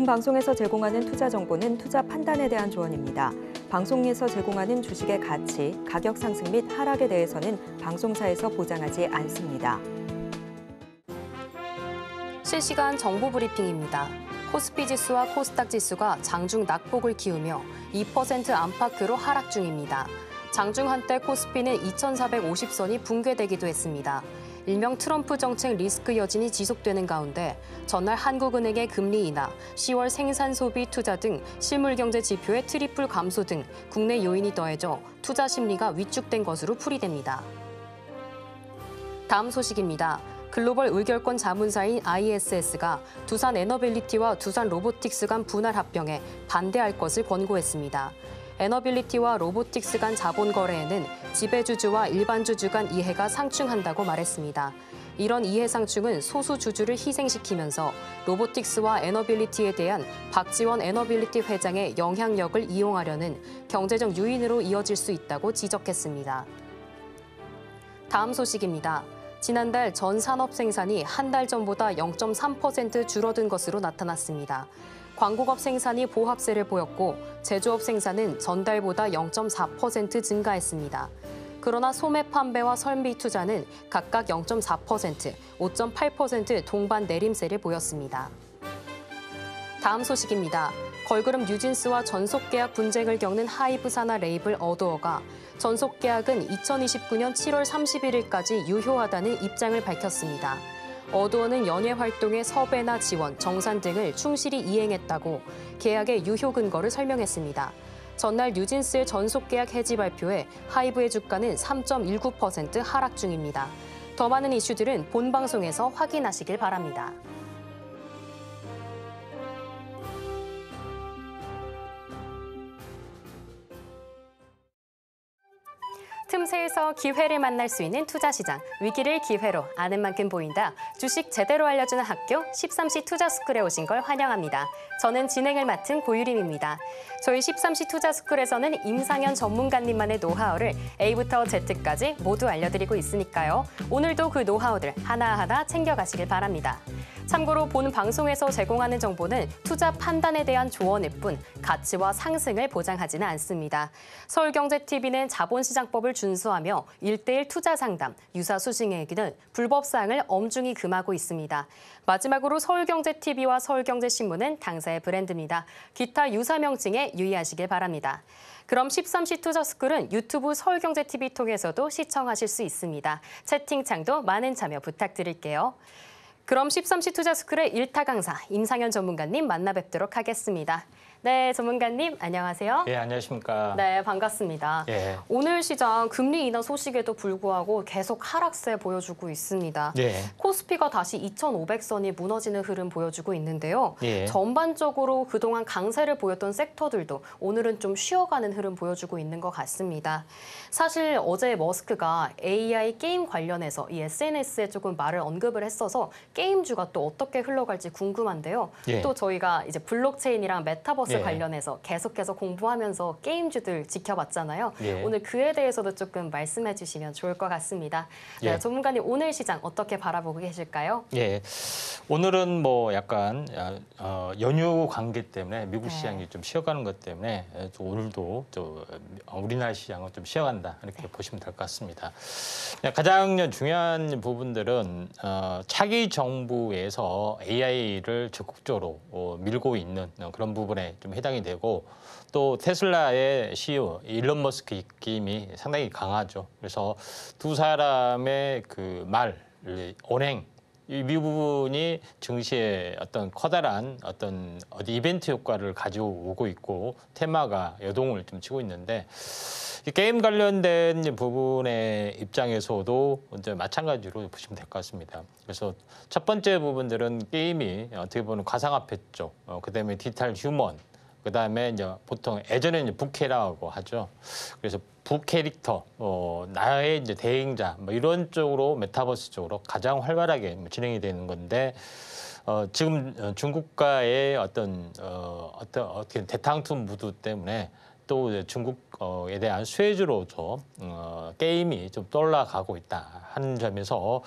본 방송에서 제공하는 투자 정보는 투자 판단에 대한 조언입니다. 방송에서 제공하는 주식의 가치, 가격 상승 및 하락에 대해서는 방송사에서 보장하지 않습니다. 실시간 정보 브리핑입니다. 코스피 지수와 코스닥 지수가 장중 낙폭을 키우며2% 안팎으로 하락 중입니다. 장중 한때 코스피는 2,450선이 붕괴되기도 했습니다. 일명 트럼프 정책 리스크 여진이 지속되는 가운데 전날 한국은행의 금리 인하, 10월 생산 소비 투자 등 실물 경제 지표의 트리플 감소 등 국내 요인이 더해져 투자 심리가 위축된 것으로 풀이됩니다. 다음 소식입니다. 글로벌 의결권 자문사인 ISS가 두산 에너빌리티와 두산 로보틱스 간 분할 합병에 반대할 것을 권고했습니다. 에너빌리티와 로보틱스 간 자본 거래에는 지배주주와 일반 주주 간 이해가 상충한다고 말했습니다. 이런 이해 상충은 소수 주주를 희생시키면서 로보틱스와 에너빌리티에 대한 박지원 에너빌리티 회장의 영향력을 이용하려는 경제적 유인으로 이어질 수 있다고 지적했습니다. 다음 소식입니다. 지난달 전 산업 생산이 한 달 전보다 0.3% 줄어든 것으로 나타났습니다. 광고업 생산이 보합세를 보였고 제조업 생산은 전달보다 0.4% 증가했습니다. 그러나 소매 판매와 설비 투자는 각각 0.4%, 5.8% 동반 내림세를 보였습니다. 다음 소식입니다. 걸그룹 뉴진스와 전속계약 분쟁을 겪는 하이브 산하 레이블 어도어가 전속계약은 2029년 7월 31일까지 유효하다는 입장을 밝혔습니다. 어두원은 연예 활동의 섭외나 지원, 정산 등을 충실히 이행했다고 계약의 유효 근거를 설명했습니다. 전날 뉴진스의 전속 계약 해지 발표에 하이브의 주가는 3.19% 하락 중입니다. 더 많은 이슈들은 본 방송에서 확인하시길 바랍니다. 틈새에서 기회를 만날 수 있는 투자시장, 위기를 기회로 아는 만큼 보인다. 주식 제대로 알려주는 학교 13시 투자스쿨에 오신 걸 환영합니다. 저는 진행을 맡은 고유림입니다. 저희 13시 투자스쿨에서는 임상현 전문가님만의 노하우를 A부터 Z까지 모두 알려드리고 있으니까요. 오늘도 그 노하우들 하나하나 챙겨가시길 바랍니다. 참고로 본 방송에서 제공하는 정보는 투자 판단에 대한 조언일 뿐 가치와 상승을 보장하지는 않습니다. 서울경제TV는 자본시장법을 준수하며 일대일 투자 상담, 유사 수신액 등 불법 사항을 엄중히 금하고 있습니다. 마지막으로 서울경제TV와 서울경제신문은 당사의 브랜드입니다. 기타 유사 명칭에 유의하시길 바랍니다. 그럼 13시 투자스쿨은 유튜브 서울경제TV 통해서도 시청하실 수 있습니다. 채팅창도 많은 참여 부탁드릴게요. 그럼 13시 투자스쿨의 일타 강사 임상현 전문가님 만나 뵙도록 하겠습니다. 네, 전문가님 안녕하세요. 예, 안녕하십니까. 네, 반갑습니다. 예. 오늘 시장 금리 인하 소식에도 불구하고 계속 하락세 보여주고 있습니다. 예. 코스피가 다시 2,500선이 무너지는 흐름 보여주고 있는데요. 예. 전반적으로 그동안 강세를 보였던 섹터들도 오늘은 좀 쉬어가는 흐름 보여주고 있는 것 같습니다. 사실 어제 머스크가 AI 게임 관련해서 이 SNS에 조금 말을 언급을 했어서 게임주가 또 어떻게 흘러갈지 궁금한데요. 예. 또 저희가 이제 블록체인이랑 메타버스 메타스 예. 관련해서 계속해서 공부하면서 게임주들 지켜봤잖아요. 예. 오늘 그에 대해서도 조금 말씀해 주시면 좋을 것 같습니다. 네, 전문가님 오늘 시장 어떻게 바라보고 계실까요? 예, 오늘은 뭐 약간 아, 어, 연휴 관계 때문에 미국 네. 시장이 좀 쉬어가는 것 때문에 예, 오늘도 또 어, 우리나라 시장은 좀 쉬어간다 이렇게 네. 보시면 될 것 같습니다. 네, 가장 중요한 부분들은 어, 차기 정부에서 AI를 적극적으로 어, 밀고 있는 그런 부분에 좀 해당이 되고 또 테슬라의 CEO 일론 머스크 입김이 상당히 강하죠. 그래서 두 사람의 그 말, 언행 이 부분이 증시에 어떤 커다란 어떤 어디 이벤트 효과를 가져오고 있고 테마가 여동을 좀 치고 있는데 게임 관련된 부분의 입장에서도 이제 마찬가지로 보시면 될 것 같습니다. 그래서 첫 번째 부분들은 게임이 어떻게 보면 가상화폐 쪽, 어, 그다음에 디지털 휴먼 그다음에 이제 보통 예전에 이제 부캐라고 하죠. 그래서 부캐릭터, 어, 나의 이제 대행자 뭐 이런 쪽으로 메타버스 쪽으로 가장 활발하게 뭐 진행이 되는 건데 어, 지금 중국과의 어떤 어, 어떤 어떻게 대탕투 무드 때문에 또 중국에 대한 수혜주로서 어, 게임이 좀 떠올라가고 있다 하는 점에서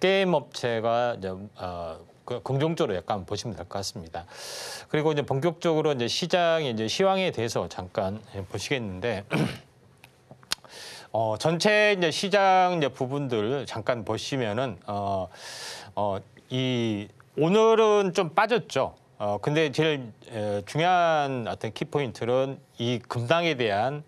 게임 업체가 이제 어, 그 긍정적으로 약간 보시면 될 것 같습니다. 그리고 이제 본격적으로 이제 시장의 이제 시황에 대해서 잠깐 예, 보시겠는데 어, 전체 이제 시장 이제 부분들 잠깐 보시면은 어, 어, 이 오늘은 좀 빠졌죠. 어, 근데 제일 에, 중요한 어떤 키포인트는 이 금당에 대한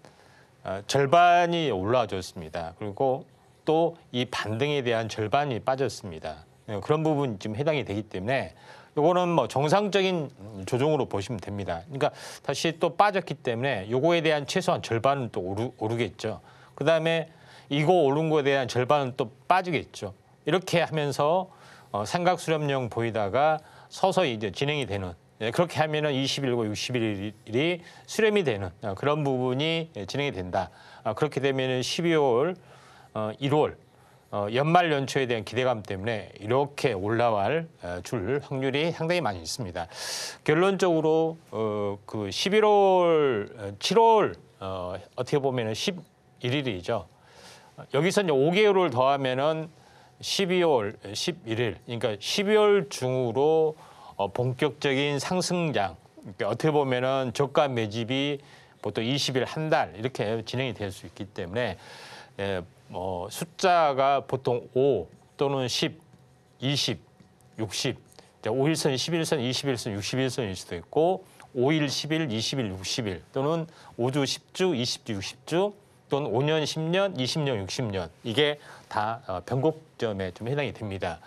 어, 절반이 올라줬습니다. 와 그리고 또 이 반등에 대한 절반이 빠졌습니다. 예, 그런 부분 지금 해당이 되기 때문에 요거는 뭐 정상적인 조정으로 보시면 됩니다. 그러니까 다시 또 빠졌기 때문에 요거에 대한 최소한 절반은 또 오르, 오르겠죠. 그다음에 이거 오른 거에 대한 절반은 또 빠지겠죠. 이렇게 하면서 어, 삼각 수렴형 보이다가 서서히 이제 진행이 되는 예, 그렇게 하면은 20일과 61일이 수렴이 되는 어, 그런 부분이 예, 진행이 된다. 아, 그렇게 되면은 12월, 어, 1월 어, 연말 연초에 대한 기대감 때문에 이렇게 올라갈 어, 줄 확률이 상당히 많이 있습니다. 결론적으로 어, 그 11월, 7월 어떻게 보면 11일이죠. 여기서 이제 5개월을 더하면은 12월 11일, 그러니까 12월 중으로 본격적인 상승장, 그러니까 어떻게 보면은 저가 매집이 보통 20일 한 달 이렇게 진행이 될 수 있기 때문에 예, 뭐 숫자가 보통 5 또는 10, 20, 60, 이제 5일선, 11선, 21선, 61선일 수도 있고 5일, 10일, 20일, 60일 또는 5주, 10주, 20주, 60주 또는 5년, 10년, 20년, 60년 이게 다 어, 변곡점에 좀 해당이 됩니다.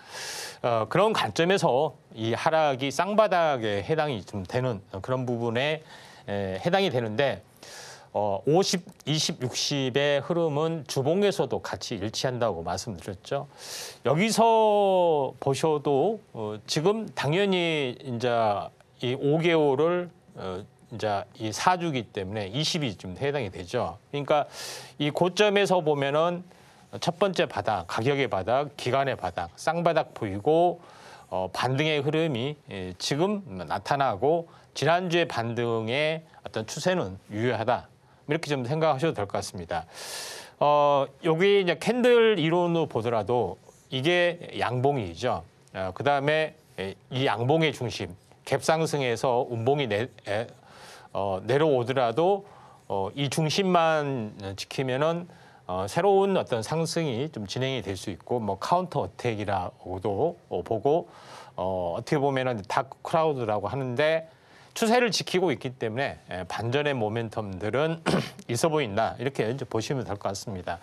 어, 그런 관점에서 이 하락이 쌍바닥에 해당이 좀 되는 그런 부분에 에, 해당이 되는데 어, 50, 20, 60의 흐름은 주봉에서도 같이 일치한다고 말씀드렸죠. 여기서 보셔도 어, 지금 당연히 이제 이 5개월을 어, 이제 이 4주기 때문에 20이쯤 해당이 되죠. 그러니까 이 고점에서 보면은 첫 번째 바닥, 가격의 바닥, 기간의 바닥, 쌍바닥 보이고 어, 반등의 흐름이 예, 지금 나타나고 지난주의 반등의 어떤 추세는 유효하다. 이렇게 좀 생각하셔도 될 것 같습니다. 어, 여기 이제 캔들 이론으로 보더라도 이게 양봉이죠. 어, 그 다음에 이 양봉의 중심, 갭상승에서 운봉이 내, 에, 어, 내려오더라도 어, 이 중심만 지키면은 어, 새로운 어떤 상승이 좀 진행이 될 수 있고 뭐 카운터 어택이라고도 보고 어, 어떻게 보면은 다 크라우드라고 하는데 추세를 지키고 있기 때문에 예, 반전의 모멘텀들은 있어 보인다 이렇게 이제 보시면 될 것 같습니다.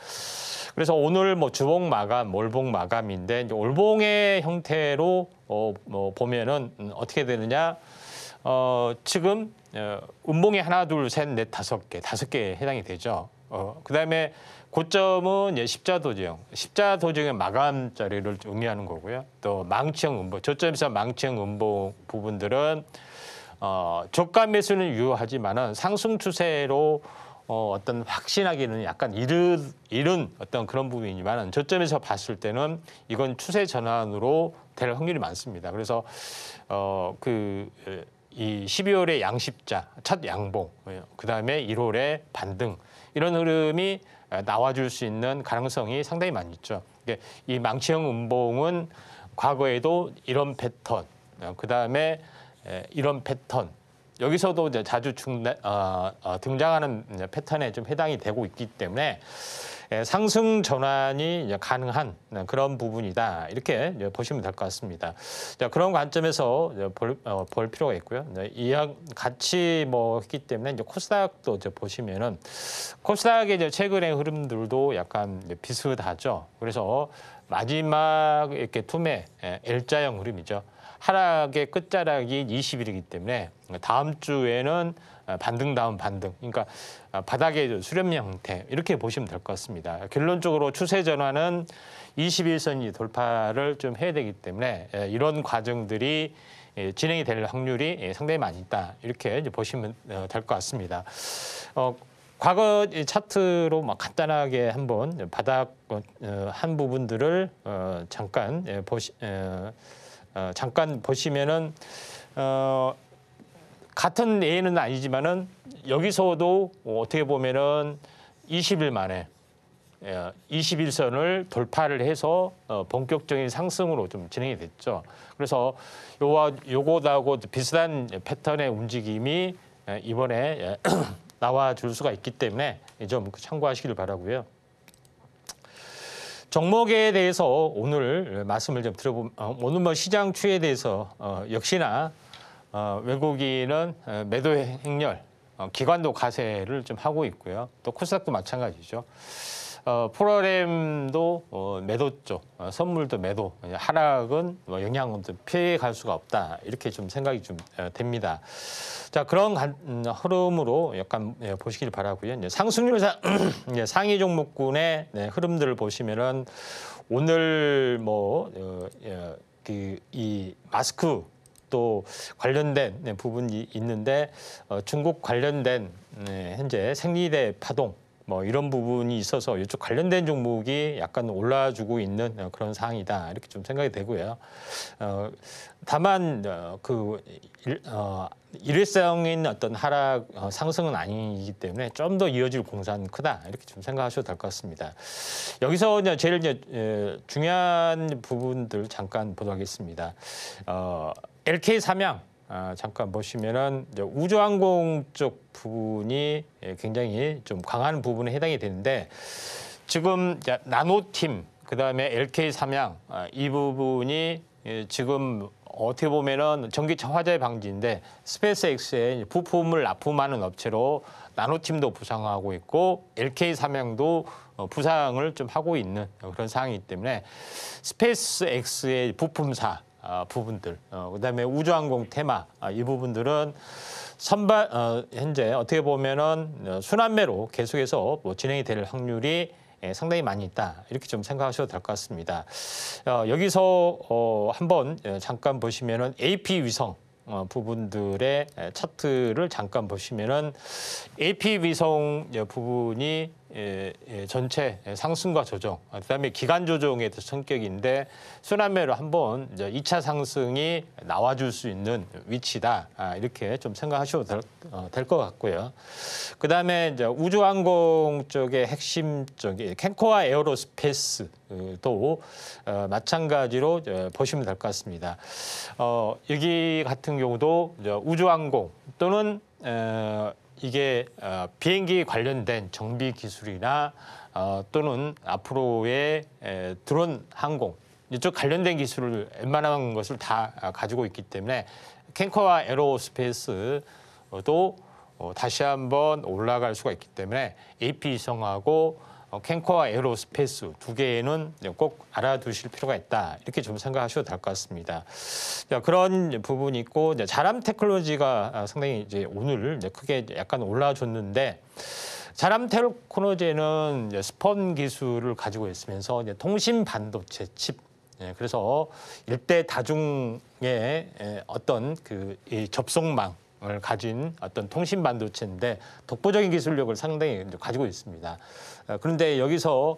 그래서 오늘 뭐 주봉 마감, 월봉 마감인데 이제 월봉의 형태로 어, 뭐 보면은 음, 어떻게 되느냐? 어, 지금 어, 음봉이 하나, 둘, 셋, 넷, 다섯 개, 다섯 개에 해당이 되죠. 어, 그다음에 고점은 예, 십자 도지형, 십자 도지형의 마감 자리를 의미하는 거고요. 또 망치형 음봉, 저점에서 망치형 음봉 부분들은 어, 저가 매수는 유효하지만은 상승 추세로 어, 어떤 확신하기는 약간 이르, 이른 어떤 그런 부분이지만 은 저점에서 봤을 때는 이건 추세 전환으로 될 확률이 많습니다. 그래서 어, 그, 이 12월에 양십자, 첫 양봉, 그 다음에 1월에 반등 이런 흐름이 나와줄 수 있는 가능성이 상당히 많이 있죠. 이 망치형 음봉은 과거에도 이런 패턴, 그 다음에 예, 이런 패턴 여기서도 이제 자주 중단, 어, 어, 등장하는 패턴에 좀 해당이 되고 있기 때문에 예, 상승 전환이 이제 가능한 그런 부분이다 이렇게 보시면 될 것 같습니다. 자, 그런 관점에서 볼, 어, 볼, 필요가 있고요. 이와 같이 뭐 했기 때문에 이제 코스닥도 이제 보시면은 코스닥의 이제 최근의 흐름들도 약간 비슷하죠. 그래서 마지막 이렇게 투매 예, L자형 흐름이죠. 하락의 끝자락이 20일이기 때문에 다음 주에는 어, 반등 다음 반등 그러니까 어, 바닥의 수렴량 형태 이렇게 보시면 될 것 같습니다. 결론적으로 추세 전환은 21선이 돌파를 좀 해야 되기 때문에 예, 이런 과정들이 예, 진행이 될 확률이 예, 상당히 많이 있다 이렇게 보시면 어, 될것 같습니다. 어, 과거 차트로 막 뭐 간단하게 한번 바닥 한 부분들을 잠깐 보시. 어, 잠깐 보시면은 어, 같은 예는 아니지만은 여기서도 어떻게 보면은 20일 만에 21선을 예, 돌파를 해서 어, 본격적인 상승으로 좀 진행이 됐죠. 그래서 요와 요거하고 비슷한 패턴의 움직임이 예, 이번에 예, 나와 줄 수가 있기 때문에 좀 참고하시길 바라고요. 종목에 대해서 오늘 말씀을 좀 들어보면 어, 오늘 뭐 시장 추에 이 대해서 어, 역시나 어, 외국인은 매도 행렬, 기관도 가세를 좀 하고 있고요. 또 코스닥도 마찬가지죠. 어, 프로그램도 어, 매도 죠 어, 선물도 매도, 하락은 뭐 영향은 좀 피해 갈 수가 없다. 이렇게 좀 생각이 좀 어, 됩니다. 자, 그런 간, 음, 흐름으로 약간 예, 보시길 바라고요. 이제 상승률 상, 예, 상위 종목군의 네, 흐름들을 보시면은 오늘 뭐, 어, 예, 그, 이 마스크 또 관련된 네, 부분이 있는데 어, 중국 관련된 네, 현재 생리대 파동 뭐 이런 부분이 있어서 이쪽 관련된 종목이 약간 올라주고 있는 그런 상황이다 이렇게 좀 생각이 되고요. 어, 다만 어, 그 일, 어, 일회성인 어떤 하락 어, 상승은 아니기 때문에 좀 더 이어질 공산 크다 이렇게 좀 생각하셔도 될 것 같습니다. 여기서 이제 제일 이제 에, 중요한 부분들 잠깐 보도록하겠습니다 어, LK 삼양 아, 잠깐 보시면은 이제 우주항공 쪽 부분이 예, 굉장히 좀 강한 부분에 해당이 되는데 지금 나노팀 그다음에 LK 삼양 아, 이 부분이 예, 지금 어떻게 보면은 전기차 화재 방지인데 스페이스X에 부품을 납품하는 업체로 나노팀도 부상하고 있고 LK 삼양도 어, 부상을 좀 하고 있는 그런 상황이기 때문에 스페이스X의 부품사 아, 부분들, 어, 그다음에 우주항공 테마 아, 이 부분들은 선발 어, 현재 어떻게 보면은 어, 순환매로 계속해서 뭐 진행이 될 확률이 예, 상당히 많이 있다 이렇게 좀 생각하셔도 될 것 같습니다. 어, 여기서 어, 한번 예, 잠깐 보시면은 AP 위성 어, 부분들의 예, 차트를 잠깐 보시면은 AP 위성 부분이 예, 예, 전체 상승과 조정, 그다음에 기간 조정의 성격인데 순환매로 한번 이 2차 상승이 나와줄 수 있는 위치다 아, 이렇게 좀 생각하셔도 될것 어, 같고요. 그다음에 이제 우주항공 쪽의 핵심 쪽이 캔코와 에어로스페이스 어, 도 어, 마찬가지로 보시면 될 것 같습니다. 어, 여기 같은 경우도 우주항공 또는 에, 이게 어, 비행기 관련된 정비 기술이나 어, 또는 앞으로의 드론 항공 이쪽 관련된 기술을 웬만한 것을 다 아, 가지고 있기 때문에 캔커와 에로스페이스도 어, 다시 한번 올라갈 수가 있기 때문에 AP 이성하고 어, 캔코와 에어로스페이스 두 개는 꼭 알아두실 필요가 있다. 이렇게 좀 생각하셔도 될 것 같습니다. 그런 부분이 있고 자람 테크놀로지가 아, 상당히 이제 오늘 크게 약간 올라줬는데 자람 테크놀로지는 스펀 기술을 가지고 있으면서 통신 반도체 칩 예, 그래서 일대 다중의 예, 어떤 그 접속망 을 가진 어떤 통신 반도체인데 독보적인 기술력을 상당히 가지고 있습니다. 어, 그런데 여기서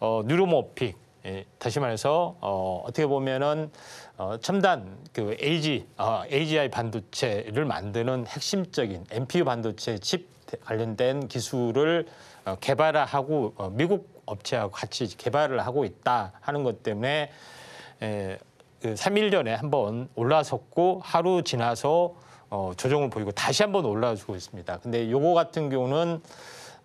어, 뉴로모픽 예, 다시 말해서 어, 어떻게 보면은 어, 첨단 그 AG 어, AGI 반도체를 만드는 핵심적인 MPU 반도체 칩 관련된 기술을 어, 개발하고 어, 미국 업체하고 같이 개발을 하고 있다 하는 것 때문에 에, 예, 그 3일 전에 한번 올라섰고 하루 지나서 어, 조정을 보이고 다시 한번 올라주고 있습니다. 근데 요거 같은 경우는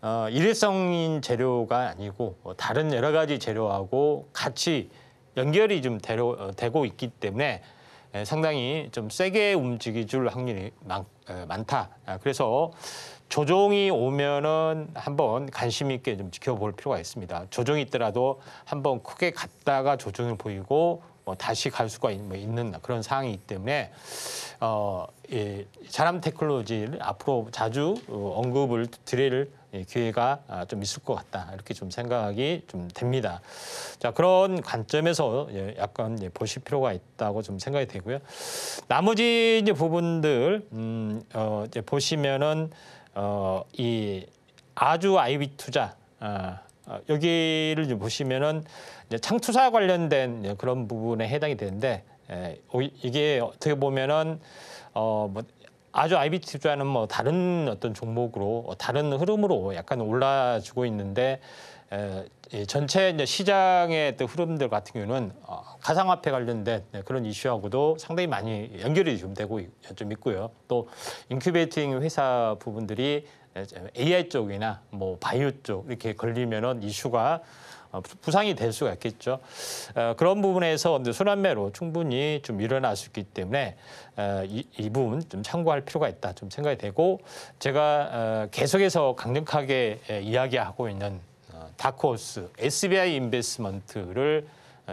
어, 일회성인 재료가 아니고 어, 다른 여러 가지 재료하고 같이 연결이 좀 되려, 어, 되고 있기 때문에 에, 예, 상당히 좀 세게 움직이줄 확률이 많, 에, 어, 많다. 아, 그래서 조종이 오면은 한번 관심 있게 좀 지켜볼 필요가 있습니다. 조종이 있더라도 한번 크게 갔다가 조종을 보이고 뭐 다시 갈 수가 뭐 있는 그런 상황이기 때문에 어, 예, 자람 테크놀로지를 앞으로 자주 어, 언급을 드릴 예, 기회가 아, 좀 있을 것 같다 이렇게 좀 생각이 좀 됩니다. 자 그런 관점에서 예, 약간 예, 보실 필요가 있다고 좀 생각이 되고요. 나머지 이제 부분들 음, 어, 이제 보시면은 어, 이 아주 아이비 투자 어, 아, 여기를 보시면은 이제 창투사 관련된 그런 부분에 해당이 되는데 예, 이게 어떻게 보면은 어, 뭐 아주 IB 투자는 뭐 다른 어떤 종목으로 어, 다른 흐름으로 약간 올라주고 있는데 에, 전체 이제 시장의 또 흐름들 같은 경우는 어, 가상화폐 관련된 네, 그런 이슈하고도 상당히 많이 연결이 좀 되고 좀 있고요. 또 인큐베이팅 회사 부분들이 AI 쪽이나 뭐 바이오 쪽 이렇게 걸리면은 이슈가 어, 부상이 될 수가 있겠죠. 어, 그런 부분에서 순환매로 충분히 좀 일어날 수 있기 때문에 어, 이, 이 부분 좀 참고할 필요가 있다 좀 생각이 되고 제가 계속해서 강력하게 이야기하고 있는 다크호스 SBI 인베스먼트를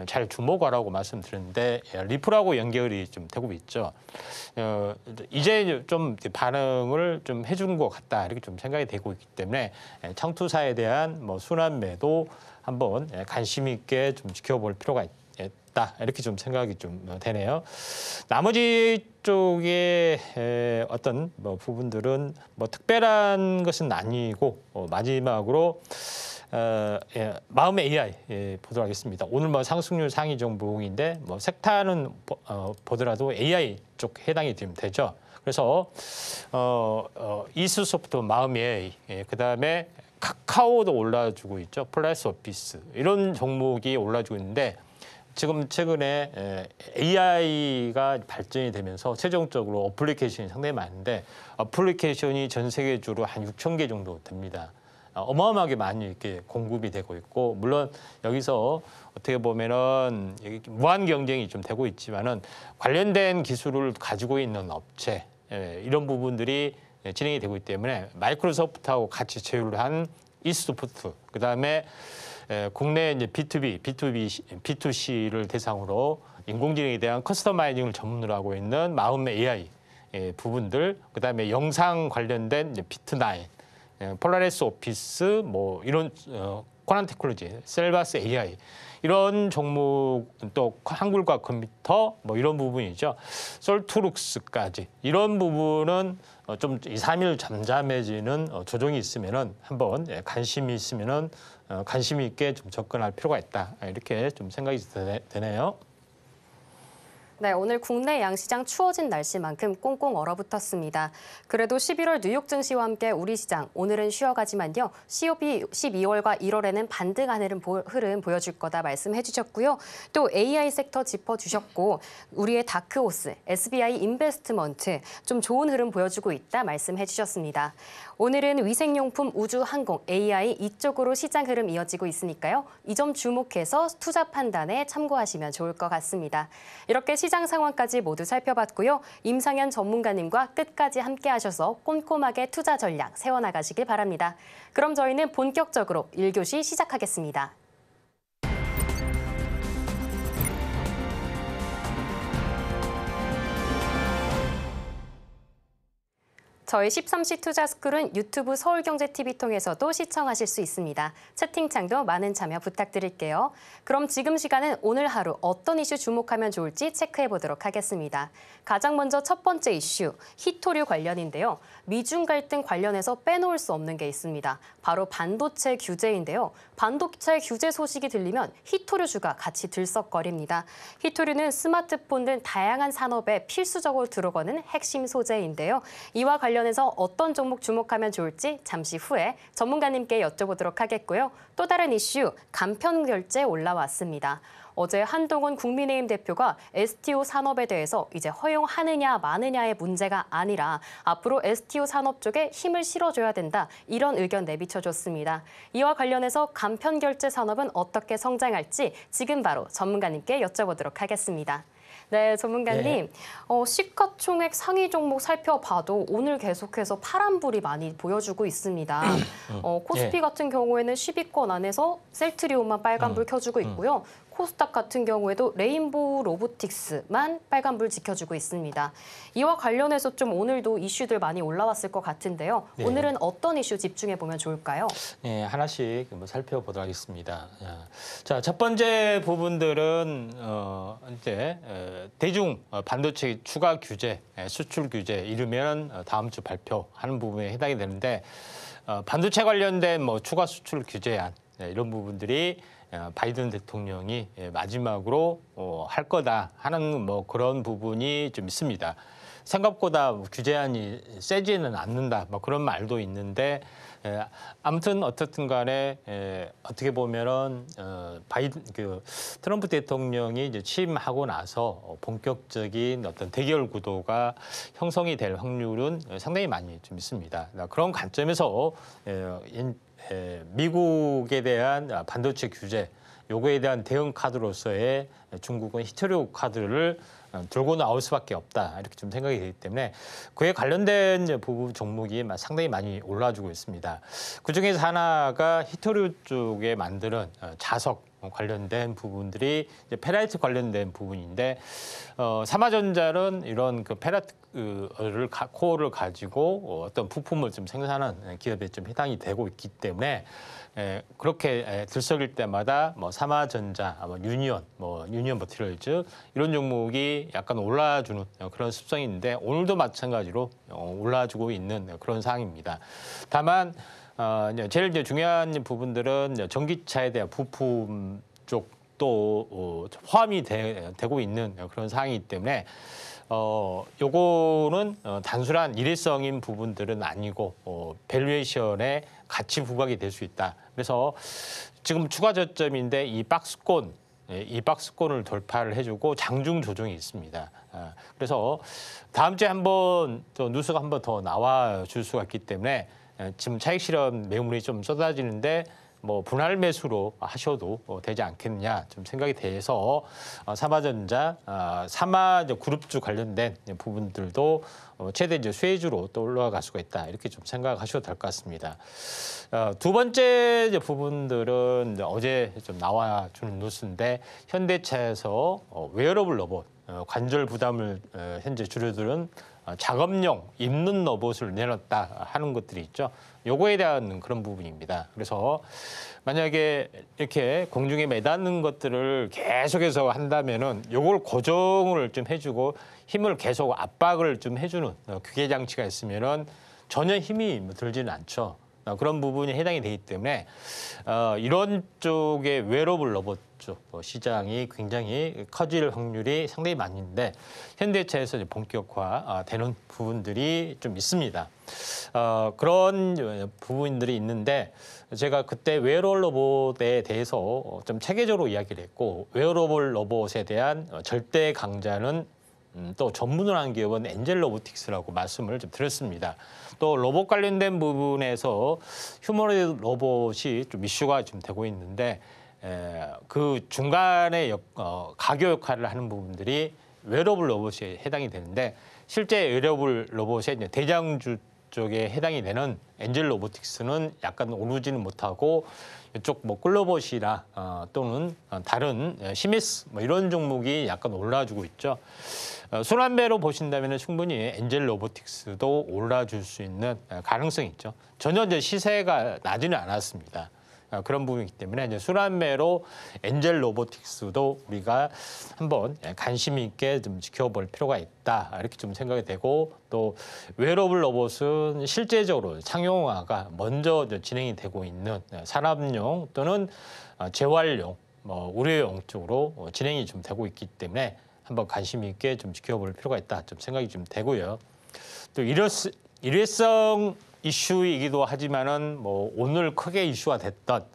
잘 주목하라고 말씀드렸는데 예, 리플하고 연결이 좀 되고 있죠. 어, 이제 좀 반응을 좀 해준 것 같다 이렇게 좀 생각이 되고 있기 때문에 창투사에 예, 대한 뭐 순환 매도 한번 예, 관심 있게 좀 지켜볼 필요가 있다. 이렇게 좀 생각이 좀 되네요. 나머지 쪽에 어떤 뭐 부분들은 뭐 특별한 것은 아니고 어, 마지막으로 어, 예, 마음의 AI 예, 보도록 하겠습니다. 오늘 뭐 상승률 상위 종목인데 뭐 색타는 어, 보더라도 AI 쪽 해당이 되죠. 그래서 어, 어, 이수소프트 마음의 AI, 예, 그다음에 카카오도 올라주고 있죠. 플라스 오피스 이런 종목이 올라주고 있는데 지금 최근에 예, AI가 발전이 되면서 최종적으로 어플리케이션이 상당히 많은데 어플리케이션이 전 세계적으로 한 6천 개 정도 됩니다. 어, 어마어마하게 많이 이렇게 공급이 되고 있고 물론 여기서 어떻게 보면은 무한 경쟁이 좀 되고 있지만은 관련된 기술을 가지고 있는 업체 예, 이런 부분들이 진행이 되고 있기 때문에 마이크로소프트하고 같이 제휴를 한 이스트포트 그다음에 예, 국내 이제 B2B, B2B, B2C를 대상으로 인공지능에 대한 커스터마이징을 전문으로 하고 있는 마음의 AI 예, 부분들, 그다음에 영상 관련된 비트나인 폴라레스 예, 오피스 뭐 이런 코 쿼란 테크놀로지, 셀바스 AI 이런 종목 또 한글과 컴퓨터 뭐 이런 부분이죠. 솔트룩스까지 이런 부분은 어, 좀 2, 3일 잠잠해지는 어, 조정이 있으면은 한번 예, 관심이 있으면은 어, 관심 있게 좀 접근할 필요가 있다. 이렇게 좀 생각이 되네요. 네, 오늘 국내 양시장 추워진 날씨만큼 꽁꽁 얼어붙었습니다. 그래도 11월 뉴욕 증시와 함께 우리 시장 오늘은 쉬어가지만요. COP 12월과 1월에는 반등하는 흐름 보여줄 거다 말씀해 주셨고요. 또 AI 섹터 짚어주셨고 우리의 다크호스, SBI 인베스트먼트 좀 좋은 흐름 보여주고 있다 말씀해 주셨습니다. 오늘은 위생용품, 우주, 항공, AI 이쪽으로 시장 흐름 이어지고 있으니까요. 이 점 주목해서 투자 판단에 참고하시면 좋을 것 같습니다. 이렇게 시장 상황까지 모두 살펴봤고요. 임상현 전문가님과 끝까지 함께하셔서 꼼꼼하게 투자 전략 세워나가시길 바랍니다. 그럼 저희는 본격적으로 1교시 시작하겠습니다. 저희 13시 투자스쿨은 유튜브 서울경제TV 통해서도 시청하실 수 있습니다. 채팅창도 많은 참여 부탁드릴게요. 그럼 지금 시간은 오늘 하루 어떤 이슈 주목하면 좋을지 체크해보도록 하겠습니다. 가장 먼저 첫 번째 이슈, 히토류 관련인데요. 미중 갈등 관련해서 빼놓을 수 없는 게 있습니다. 바로 반도체 규제인데요. 반도체 규제 소식이 들리면 히토류주가 같이 들썩거립니다. 히토류는 스마트폰 등 다양한 산업에 필수적으로 들어가는 핵심 소재인데요. 이와 관련해서 어떤 종목 주목하면 좋을지 잠시 후에 전문가님께 여쭤보도록 하겠고요. 또 다른 이슈, 간편 결제 올라왔습니다. 어제 한동훈 국민의힘 대표가 STO 산업에 대해서 이제 허용하느냐 마느냐의 문제가 아니라 앞으로 STO 산업 쪽에 힘을 실어줘야 된다 이런 의견 내비쳐줬습니다. 이와 관련해서 간편 결제 산업은 어떻게 성장할지 지금 바로 전문가님께 여쭤보도록 하겠습니다. 네, 전문가님. 네. 어, 시가총액 상위 종목 살펴봐도 오늘 계속해서 파란불이 많이 보여주고 있습니다. 음, 음. 어, 코스피 네. 같은 경우에는 10위권 안에서 셀트리온만 빨간불 음, 켜주고 있고요. 코스닥 같은 경우에도 레인보우 로보틱스만 빨간불 지켜주고 있습니다. 이와 관련해서 좀 오늘도 이슈들 많이 올라왔을 것 같은데요. 네. 오늘은 어떤 이슈 집중해 보면 좋을까요? 네, 하나씩 뭐 살펴보도록 하겠습니다. 자, 첫 번째 부분들은 어, 이제 대중 어, 반도체 추가 규제, 수출 규제 이르면 어, 다음 주 발표하는 부분에 해당이 되는데 어, 반도체 관련된 뭐 추가 수출 규제안 네, 이런 부분들이 어, 바이든 대통령이 예, 마지막으로 어, 할 거다 하는 뭐 그런 부분이 좀 있습니다. 생각보다 뭐 규제안이 세지는 않는다 뭐 그런 말도 있는데 예, 아무튼 어떻든 간에 예, 어떻게 보면은 어, 바이든 그 트럼프 대통령이 이제 취임하고 나서 본격적인 어떤 대결 구도가 형성이 될 확률은 상당히 많이 좀 있습니다. 그러니까 그런 관점에서 예, 미국에 대한 아, 반도체 규제 요거에 대한 대응 카드로서의 중국은 히트리오 카드를 어, 들고 나올 수밖에 없다 이렇게 좀 생각이 되기 때문에 그에 관련된 부분 종목이 상당히 많이 올라주고 있습니다. 그 중에서 하나가 히토류 쪽에 만드는 어, 자석 어, 관련된 부분들이 이제 페라이트 관련된 부분인데 어, 사마전자는 이런 그 페라이트를 그, 코어를 가지고 어, 어떤 부품을 좀 생산하는 기업에 좀 해당이 되고 있기 때문에 에, 예, 그렇게 에, 예, 들썩일 때마다 뭐사마전자뭐 아, 유니언, 뭐 유니언 버티럴즈 이런 종목이 약간 올라주는 그런 습성이 있는데 오늘도 마찬가지로 어, 올라주고 있는 그런 상황입니다. 다만 어, 제일 이제 중요한 부분들은 전기차에 대한 부품 쪽도 어, 포함이 되, 고 있는 그런 사항이기 때문에 어, 요거는 어, 단순한 일회성인 부분들은 아니고 어, 밸류에이션에 가치 부각이 될 수 있다. 그래서 지금 추가 저점인데 이 박스권 예, 이 박스권을 돌파를 해주고 장중 조정이 있습니다. 아, 그래서 다음 주에 한번 또 뉴스가 한 번 더 나와 줄 수가 있기 때문에 예, 지금 차익 실현 매물이 좀 쏟아지는데 뭐 분할 매수로 하셔도 뭐 되지 않겠느냐 좀 생각이 돼서 어, 삼화전자, 아, 삼화 그룹주 관련된 부분들도 어, 최대 이제 수혜주로 또 올라갈 수가 있다 이렇게 좀 생각하셔도 될 것 같습니다. 어, 두 번째 부분들은 어제 좀 나와주는 뉴스인데 현대차에서 웨어러블 로봇 관절 부담을 현재 줄여드는 어, 작업용 입는 로봇을 내놨다 하는 것들이 있죠. 요거에 대한 그런 부분입니다. 그래서 만약에 이렇게 공중에 매닫는 것들을 계속해서 한다면은 요걸 고정을 좀 해주고 힘을 계속 압박을 좀 해주는 어, 규계 장치가 있으면은 전혀 힘이 들지는 않죠. 아, 그런 부분이 해당이 되기 때문에 어, 이런 쪽의 외로블 로봇 쪽 시장이 굉장히 커질 확률이 상당히 많은데 현대차에서 본격화되는 아, 부분들이 좀 있습니다. 어, 그런 어, 부분들이 있는데 제가 그때 웨어러블 로봇에 대해서 좀 체계적으로 이야기를 했고 웨어러블 로봇에 대한 어, 절대 강자는 음, 또 전문을 한 기업은 엔젤 로보틱스라고 말씀을 좀 드렸습니다. 또 로봇 관련된 부분에서 휴머노 로봇이 좀 이슈가 지금 되고 있는데 에, 그 중간에 역, 어, 가교 역할을 하는 부분들이 웨러블 로봇에 해당이 되는데 실제 웨러블 로봇의 이제 대장주 쪽에 해당이 되는 엔젤 로보틱스는 약간 오르지는 못하고 이쪽 뭐글로버이라 어, 또는 어, 다른 예, 시미스 뭐 이런 종목이 약간 올라주고 있죠. 어, 술한배로 보신다면 충분히 엔젤 로보틱스도 올라줄 수 있는 어, 가능성이 있죠. 전혀 이제 시세가 나지는 않았습니다. 아, 그런 부분이기 때문에 이제 순환매로 엔젤 로보틱스도 우리가 한번 예, 관심 있게 좀 지켜볼 필요가 있다 이렇게 좀 생각이 되고 또 웨어러블 로봇은 실제적으로 상용화가 먼저 진행이 되고 있는 예, 산업용 또는 아, 재활용 뭐 의료용 쪽으로 어, 진행이 좀 되고 있기 때문에 한번 관심 있게 좀 지켜볼 필요가 있다 좀 생각이 좀 되고요. 또 일회성 이슈이기도 하지만은 뭐 오늘 크게 이슈화됐던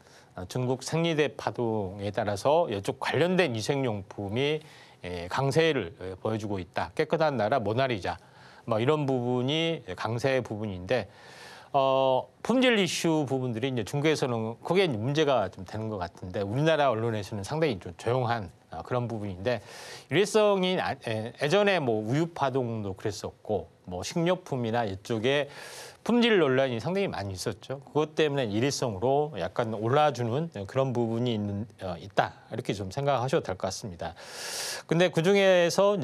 중국 생리대 파동에 따라서 이쪽 관련된 위생용품이 예, 강세를 보여주고 있다. 깨끗한 나라 모나리자 뭐 이런 부분이 강세 부분인데 어, 품질 이슈 부분들이 이제 중국에서는 크게 문제가 좀 되는 것 같은데 우리나라 언론에서는 상당히 좀 조용한 어, 그런 부분인데 일회성인 아, 예, 예전에 뭐 우유 파동도 그랬었고 뭐 식료품이나 이쪽에 품질 논란이 상당히 많이 있었죠. 그것 때문에 일회성으로 약간 올라주는 그런 부분이 있는, 어, 있다 이렇게 좀 생각하셔도 될 것 같습니다. 근데 그 중에서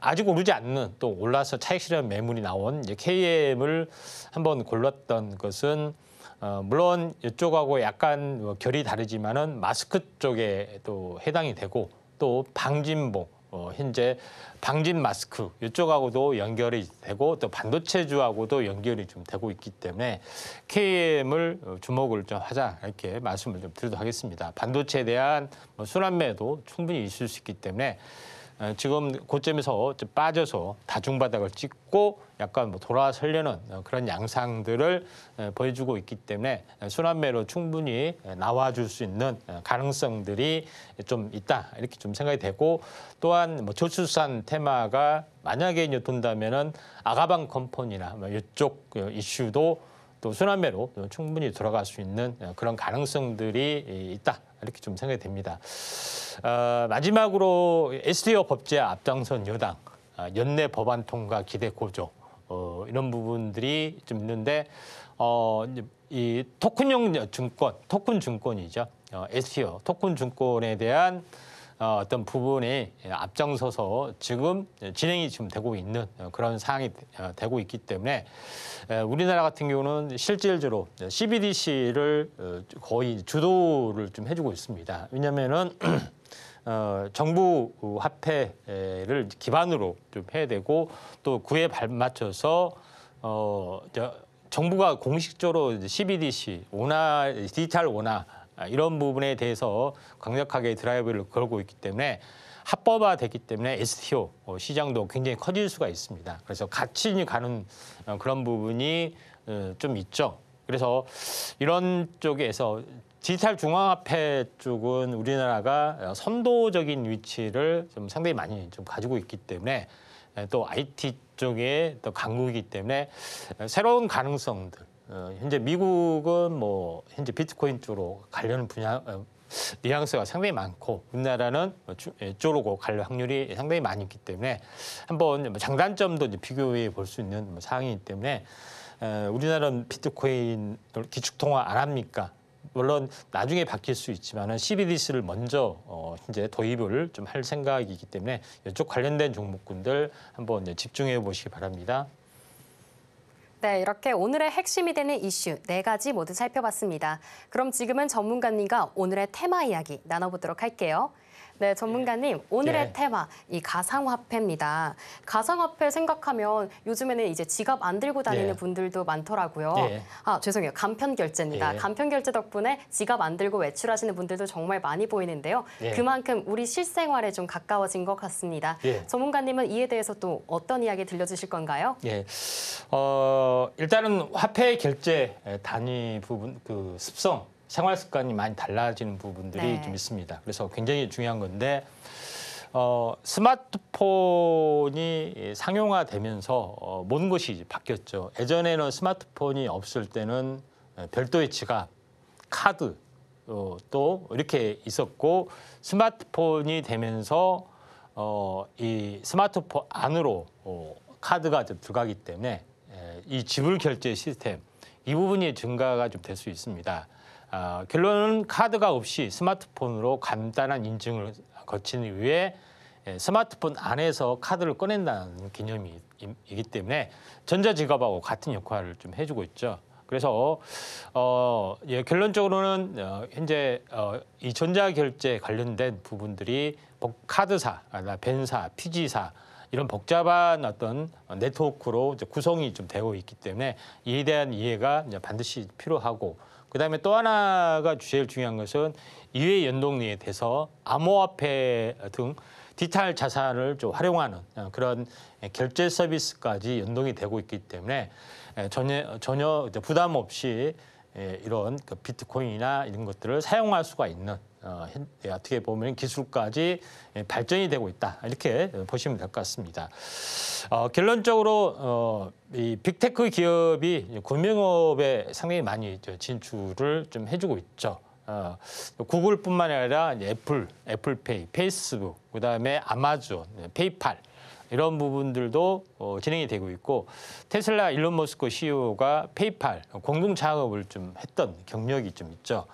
아직 오르지 않는 또 올라서 차익 실현 매물이 나온 이제 KM을 한번 골랐던 것은 어, 물론 이쪽하고 약간 뭐 결이 다르지만은 마스크 쪽에 또 해당이 되고 또 방진복 어, 현재 방진 마스크 이쪽하고도 연결이 되고 또 반도체주하고도 연결이 좀 되고 있기 때문에 KM을 주목을 좀 하자 이렇게 말씀을 좀 드리도록 하겠습니다. 반도체에 대한 뭐 순환매도 충분히 있을 수 있기 때문에 예, 지금 고점에서 빠져서 다중바닥을 찍고 약간 뭐 돌아설려는 어, 그런 양상들을 예, 보여주고 있기 때문에 예, 순환매로 충분히 나와줄 수 있는 가능성들이 좀 있다 이렇게 좀 생각이 되고 또한 뭐 저출산 테마가 만약에 돈다면은 아가방 컴폰이나 뭐 이쪽 어, 이슈도 또 순환매로 충분히 돌아갈 수 있는 예, 그런 가능성들이 있다 이렇게 좀 생각이 됩니다. 어, 마지막으로 SDO 법제 앞장선 여당 아, 연내 법안 통과 기대 고조 어, 이런 부분들이 좀 있는데 어, 이 토큰형 증권 토큰 증권이죠 어, SDO 토큰 증권에 대한 어, 어떤 부분이 앞장서서 지금 진행이 지금 되고 있는 그런 상황이 어, 되고 있기 때문에 우리나라 같은 경우는 실질적으로 CBDC를 어, 거의 주도를 좀 해주고 있습니다. 왜냐면은 어, 정부 화폐를 기반으로 좀 해야 되고 또 그에 발맞춰서 어, 정부가 공식적으로 CBDC, 원화, 디지털 원화 아, 이런 부분에 대해서 강력하게 드라이브를 걸고 있기 때문에 합법화됐기 때문에 STO 어, 시장도 굉장히 커질 수가 있습니다. 그래서 같이 가는 어, 그런 부분이 어, 좀 있죠. 그래서 이런 쪽에서 디지털 중앙화폐 쪽은 우리나라가 선도적인 위치를 좀 상당히 많이 좀 가지고 있기 때문에 또 IT 쪽에 또 강국이기 때문에 새로운 가능성들 어, 현재 미국은 뭐 현재 비트코인 쪽으로 관련 분야 어, 뉘앙스가 상당히 많고 우리나라는 쪼르고 뭐 예, 갈 확률이 상당히 많이 있기 때문에 한번 뭐 장단점도 비교해 볼 수 있는 뭐 사항이기 때문에 어, 우리나라는 비트코인 기축통화 안 합니까? 물론 나중에 바뀔 수 있지만은 CBDC를 먼저 어 이제 도입을 좀 할 생각이기 때문에 이쪽 관련된 종목군들 한번 집중해 보시기 바랍니다. 네, 이렇게 오늘의 핵심이 되는 이슈 네 가지 모두 살펴봤습니다. 그럼 지금은 전문가님과 오늘의 테마 이야기 나눠보도록 할게요. 네, 예. 전문가님 오늘의 네. 테마 이 가상화폐입니다. 가상화폐 생각하면 요즘에는 이제 지갑 안 들고 다니는 네. 분들도 많더라고요. 네. 아 죄송해요, 간편 결제입니다. 네. 간편 결제 덕분에 지갑 안 들고 외출하시는 분들도 정말 많이 보이는데요. 네. 그만큼 우리 실생활에 좀 가까워진 것 같습니다. 네. 전문가님은 이에 대해서 또 어떤 이야기 들려주실 건가요? 예, 어, 일단은 화폐 결제 단위 부분 그 습성 생활 습관이 많이 달라지는 부분들이 네. 좀 있습니다. 그래서 굉장히 중요한 건데 어, 스마트폰이 상용화되면서 어, 모든 것이 바뀌었죠. 예전에는 스마트폰이 없을 때는 어, 별도의 지갑, 카드 어, 또 이렇게 있었고 스마트폰이 되면서 어, 이 스마트폰 안으로 어, 카드가 들어가기 때문에 에이 지불 결제 시스템 이 부분이 증가가 좀 될 수 있습니다. 어, 결론은 카드가 없이 스마트폰으로 간단한 인증을 거친 후에 예, 스마트폰 안에서 카드를 꺼낸다는 개념이기 때문에 전자지갑하고 같은 역할을 좀 해주고 있죠. 그래서 어, 예, 결론적으로는 어, 현재 어, 이 전자결제 관련된 부분들이 복, 카드사, 아니, 벤사, 피지사 이런 복잡한 어떤 네트워크로 이제 구성이 좀 되고 있기 때문에 이에 대한 이해가 이제 반드시 필요하고 그다음에 또 하나가 제일 중요한 것은 이외 연동리에 대해서 암호화폐 등 디지털 자산을 좀 활용하는 그런 결제 서비스까지 연동이 되고 있기 때문에 전혀 전혀 부담 없이 예, 이런 그 비트코인이나 이런 것들을 사용할 수가 있는 어, 예, 어떻게 보면 기술까지 예, 발전이 되고 있다 이렇게 보시면 될 것 같습니다. 어, 결론적으로 어, 이 빅테크 기업이 금명업에 상당히 많이 진출을 좀 해주고 있죠. 어, 구글뿐만 아니라 애플, 애플페이, 페이스북, 그다음에 아마존, 예, 페이팔 이런 부분들도 어, 진행이 되고 있고 테슬라 일론 머스크 CEO가 페이팔 공동 창업을 좀 했던 경력이 좀 있죠.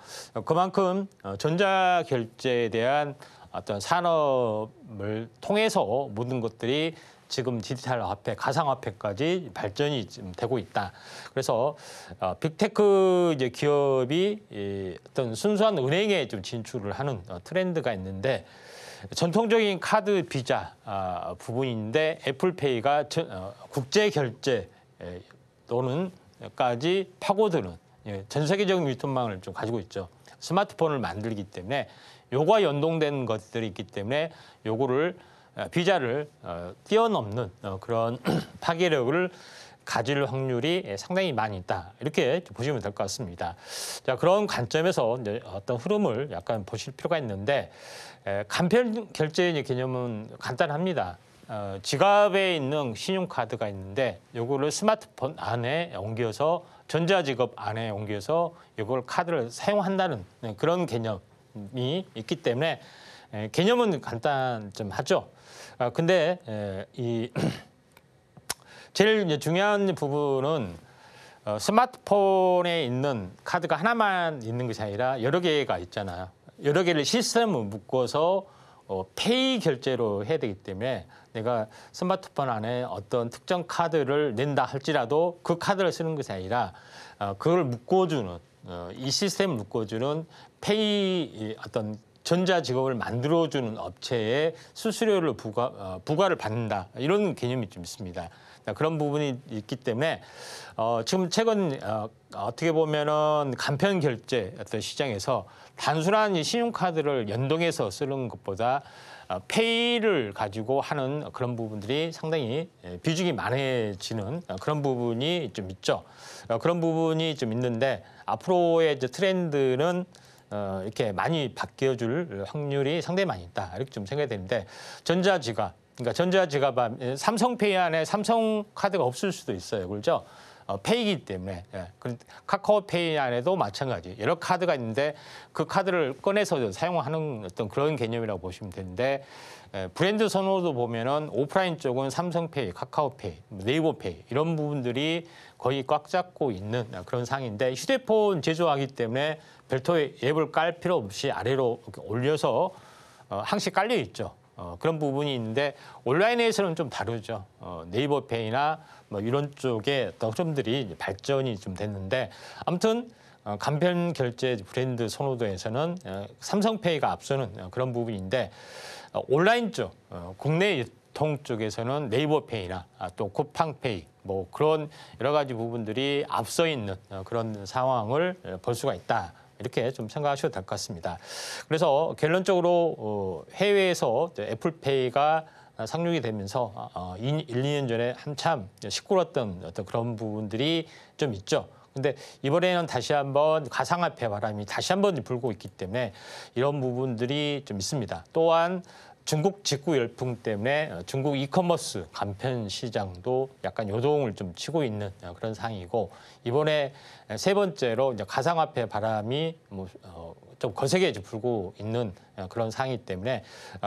그만큼 어, 전자 결제에 대한 어떤 산업을 통해서 모든 것들이 지금 디지털 화폐, 가상 화폐까지 발전이 지금 되고 있다. 그래서 어, 빅테크 이제 기업이 이 어떤 순수한 은행에 좀 진출을 하는 어, 트렌드가 있는데 전통적인 카드 비자 아, 부분인데 애플페이가 어, 국제 결제 또는 까지 파고드는 예, 전 세계적인 유통망을 좀 가지고 있죠. 스마트폰을 만들기 때문에 요과 연동된 것들이 있기 때문에 요거를 아, 비자를 어, 뛰어넘는 어, 그런 파괴력을 가질 확률이 상당히 많이 있다. 이렇게 보시면 될 것 같습니다. 자, 그런 관점에서 어떤 흐름을 약간 보실 필요가 있는데 간편 결제의 개념은 간단합니다. 어, 지갑에 있는 신용카드가 있는데 이거를 스마트폰 안에 옮겨서 전자지갑 안에 옮겨서 이걸 카드를 사용한다는 네, 그런 개념이 있기 때문에 개념은 간단 좀 하죠. 아, 근데 이 제일 중요한 부분은 어, 스마트폰에 있는 카드가 하나만 있는 것이 아니라 여러 개가 있잖아요. 여러 개를 시스템을 묶어서 어, 페이 결제로 해야 되기 때문에 내가 스마트폰 안에 어떤 특정 카드를 낸다 할지라도 그 카드를 쓰는 것이 아니라 어, 그걸 묶어주는 어, 이 시스템을 묶어주는 페이 어떤 전자직업을 만들어주는 업체에 수수료를 부과, 어, 부과를 받는다 이런 개념이 좀 있습니다. 그런 부분이 있기 때문에 어, 지금 최근 어, 어떻게 보면은 간편 결제 어떤 시장에서 단순한 이 신용카드를 연동해서 쓰는 것보다 어, 페이를 가지고 하는 그런 부분들이 상당히 예, 비중이 많아지는 어, 그런 부분이 좀 있죠. 어, 그런 부분이 좀 있는데 앞으로의 이제 트렌드는 어, 이렇게 많이 바뀌어줄 확률이 상당히 많이 있다 이렇게 좀 생각이 되는데 전자지갑 그러니까 전자지갑 예, 삼성페이 안에 삼성 카드가 없을 수도 있어요. 그렇죠? 어, 페이기 때문에 예. 카카오페이 안에도 마찬가지 여러 카드가 있는데 그 카드를 꺼내서 사용하는 어떤 그런 개념이라고 보시면 되는데 예, 브랜드 선호도 보면은 오프라인 쪽은 삼성페이, 카카오페이, 뭐 네이버페이 이런 부분들이 거의 꽉 잡고 있는 그런 상인데 휴대폰 제조하기 때문에 별도의 앱을 깔 필요 없이 아래로 올려서 어, 항시 깔려 있죠. 어, 그런 부분이 있는데 온라인에서는 좀 다르죠. 어, 네이버 페이나 뭐 이런 쪽에 어떤 흐들이 발전이 좀 됐는데 아무튼 어, 간편 결제 브랜드 선호도에서는 어, 삼성페이가 앞서는 어, 그런 부분인데 어, 온라인 쪽 어, 국내 유통 쪽에서는 네이버페이나 아, 또 쿠팡페이 뭐 그런 여러 가지 부분들이 앞서 있는 어, 그런 상황을 어, 볼 수가 있다. 이렇게 좀 생각하셔도 될 것 같습니다. 그래서 결론적으로 어, 해외에서 애플페이가 상륙이 되면서 1, 어, 2년 어, 전에 한참 시끄러웠던 어떤 그런 부분들이 좀 있죠. 근데 이번에는 다시 한번 가상화폐 바람이 다시 한번 불고 있기 때문에 이런 부분들이 좀 있습니다. 또한 중국 직구 열풍 때문에 어, 중국 이커머스 간편 시장도 약간 요동을 좀 치고 있는 어, 그런 상황이고 이번에 세 번째로 이제 가상화폐 바람이 뭐좀 어, 거세게 불고 있는 그런 상황이기 때문에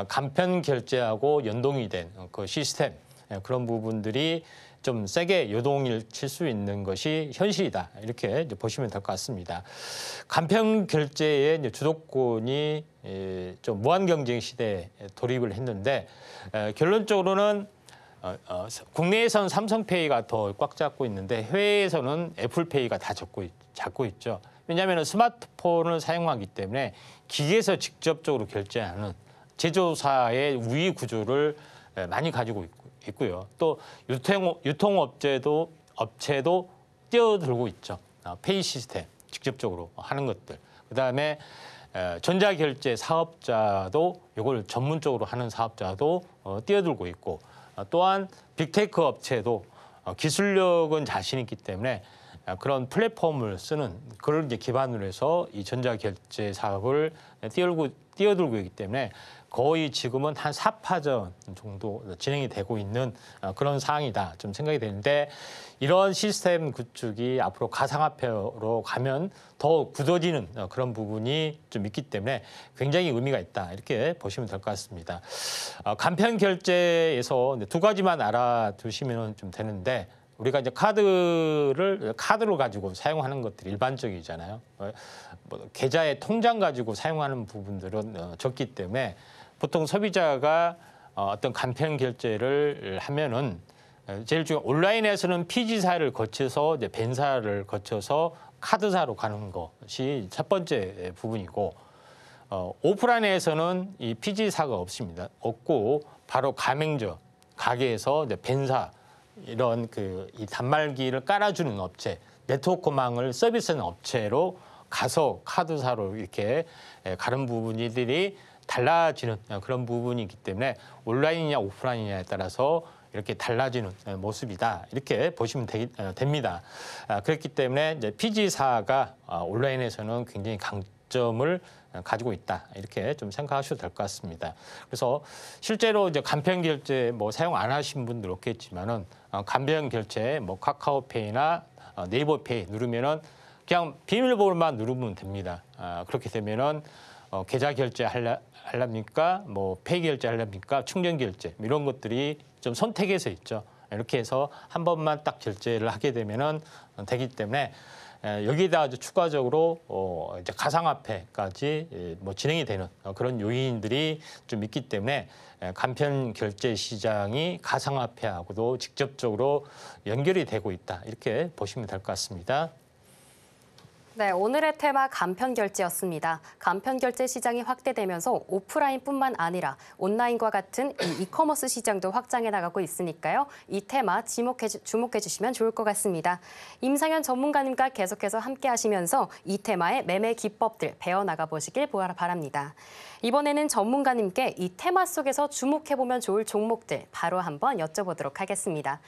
간편 결제하고 연동이 된 그 시스템 그런 부분들이 좀 세게 요동을 칠 수 있는 것이 현실이다 이렇게 보시면 될 것 같습니다. 간편 결제의 주도권이 좀 무한 경쟁 시대에 돌입을 했는데 결론적으로는 어, 어, 국내에서는 삼성페이가 더 꽉 잡고 있는데 해외에서는 애플페이가 다 잡고, 있, 잡고 있죠. 왜냐하면 스마트폰을 사용하기 때문에 기계에서 직접적으로 결제하는 제조사의 우위 구조를 많이 가지고 있고 있고요. 또 유통, 유통업체도 업체도 뛰어들고 있죠. 아, 페이 시스템 직접적으로 하는 것들. 그다음에 전자결제 사업자도 이걸 전문적으로 하는 사업자도 어, 뛰어들고 있고 어, 또한 빅테크 업체도 어, 기술력은 자신 있기 때문에 아, 그런 플랫폼을 쓰는 그런 이제 기반으로 해서 이 전자결제 사업을 뛰어들고 띄어들고 있기 때문에 거의 지금은 한 4파전 정도 진행이 되고 있는 아, 그런 상황이다. 좀 생각이 되는데 이런 시스템 구축이 앞으로 가상화폐로 가면 더 굳어지는 어, 그런 부분이 좀 있기 때문에 굉장히 의미가 있다. 이렇게 보시면 될 것 같습니다. 어, 간편 결제에서 두 가지만 알아두시면 좀 되는데 우리가 이제 카드를 카드로 가지고 사용하는 것들이 일반적이잖아요. 어, 뭐 계좌의 통장 가지고 사용하는 부분들은 어, 적기 때문에 보통 소비자가 어, 어떤 간편 결제를 하면은 제일 중요한 온라인에서는 피지사를 거쳐서 이제 벤사를 거쳐서 카드사로 가는 것이 첫 번째 부분이고 어, 오프라인에서는 이 피지사가 없습니다. 없고 바로 가맹점 가게에서 이제 벤사 이런 그 이 단말기를 깔아주는 업체, 네트워크망을 서비스하는 업체로 가서 카드사로 이렇게 예, 가는 부분이들이 달라지는 어, 그런 부분이기 때문에 온라인이냐 오프라인이냐에 따라서 이렇게 달라지는 어, 모습이다. 이렇게 보시면 되, 어, 됩니다. 아, 그렇기 때문에 이제 PG사가 아, 온라인에서는 굉장히 강, 장점을 가지고 있다 이렇게 좀 생각하셔도 될 것 같습니다. 그래서 실제로 이제 간편 결제 뭐 사용 안 하신 분들 없겠지만은 어, 간편 결제 뭐 카카오페이나 어, 네이버페이 누르면은 그냥 비밀번호만 누르면 됩니다. 아, 그렇게 되면은 어, 계좌 결제 할라, 할랍니까? 뭐 페이 결제 할랍니까? 충전 결제 뭐 이런 것들이 좀 선택에서 있죠. 이렇게 해서 한 번만 딱 결제를 하게 되면은 되기 때문에 예, 여기에다 이제 추가적으로 어 이제 가상화폐까지 예, 뭐 진행이 되는 어, 그런 요인들이 좀 있기 때문에 예, 간편 결제 시장이 가상화폐하고도 직접적으로 연결이 되고 있다 이렇게 보시면 될 것 같습니다. 네, 오늘의 테마 간편결제였습니다. 간편결제 시장이 확대되면서 오프라인뿐만 아니라 온라인과 같은 이 이커머스 시장도 확장해 나가고 있으니까요. 이 테마 지목해 주목해 주시면 좋을 것 같습니다. 임상현 전문가님과 계속해서 함께 하시면서 이 테마의 매매 기법들 배워나가 보시길 바랍니다. 이번에는 전문가님께 이 테마 속에서 주목해보면 좋을 종목들 바로 한번 여쭤보도록 하겠습니다.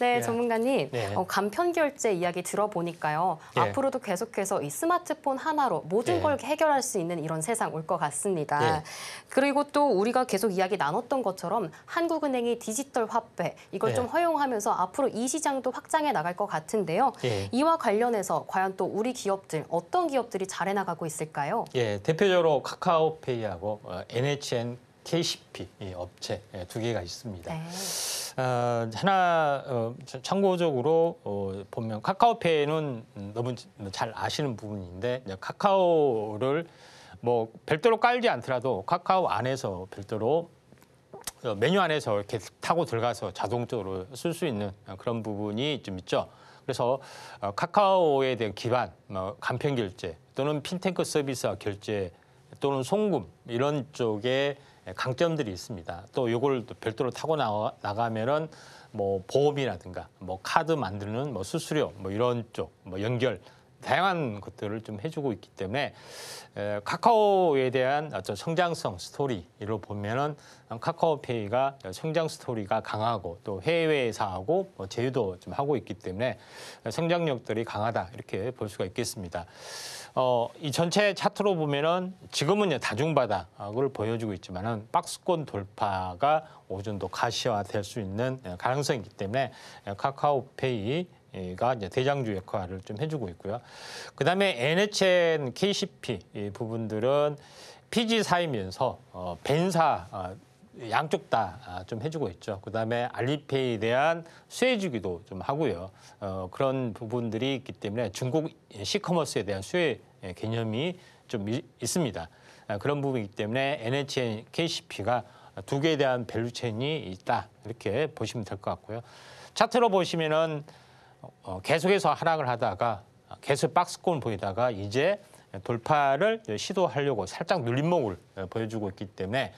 네, 예. 전문가님. 네. 어, 간편 결제 이야기 들어보니까요. 예. 앞으로도 계속해서 이 스마트폰 하나로 모든 예. 걸 해결할 수 있는 이런 세상 올 것 같습니다. 예. 그리고 또 우리가 계속 이야기 나눴던 것처럼 한국은행이 디지털 화폐 이걸 예. 좀 허용하면서 앞으로 이 시장도 확장해 나갈 것 같은데요. 이와 관련해서 과연 또 우리 기업들 어떤 기업들이 잘해 나가고 있을까요? 예, 대표적으로 카카오페이하고 NHN 어, KCP 업체 예, 두 개가 있습니다. 네. 어, 하나 어, 참고적으로 어, 보면 카카오페이는 음, 너무 잘 아시는 부분인데 카카오를 뭐 별도로 깔지 않더라도 카카오 안에서 별도로 어, 메뉴 안에서 이렇게 타고 들어가서 자동적으로 쓸 수 있는 그런 부분이 좀 있죠. 그래서 어, 카카오에 대한 기반, 뭐 간편 결제 또는 핀테크 서비스와 결제 또는 송금 이런 쪽에 예, 강점들이 있습니다. 또 이걸 별도로 타고 나가, 면은뭐 보험이라든가 뭐 카드 만드는 뭐 수수료 뭐 이런 쪽 뭐 연결 다양한 것들을 좀 해주고 있기 때문에 에, 카카오에 대한 어떤 성장성 스토리로 보면은 카카오페이가 성장 스토리가 강하고 또 해외사하고 뭐 제휴도 좀 하고 있기 때문에 성장력들이 강하다 이렇게 볼 수가 있겠습니다. 어, 이 전체 차트로 보면은 지금은 다중바닥을 보여주고 있지만은 박스권 돌파가 오전도 가시화될 수 있는 예, 가능성이 있기 때문에 예, 카카오페이 가 이제 대장주 역할을 좀 해주고 있고요. 그 다음에 NHN, KCP 부분들은 PG사이면서 어, 벤사 아, 양쪽 다좀 아, 해주고 있죠. 그다음에 알리페이에 대한 수혜 주기도 좀 하고요. 어, 그런 부분들이 있기 때문에 중국 시커머스에 대한 수혜 예, 개념이 좀 있습니다. 아, 그런 부분이기 때문에 NHN, KCP가 두 개에 대한 밸류체인이 있다 이렇게 보시면 될 것 같고요. 차트로 보시면은 어, 계속해서 하락을 하다가 아, 계속 박스권 보이다가 이제 돌파를 시도하려고 살짝 눌림목을 예, 보여주고 있기 때문에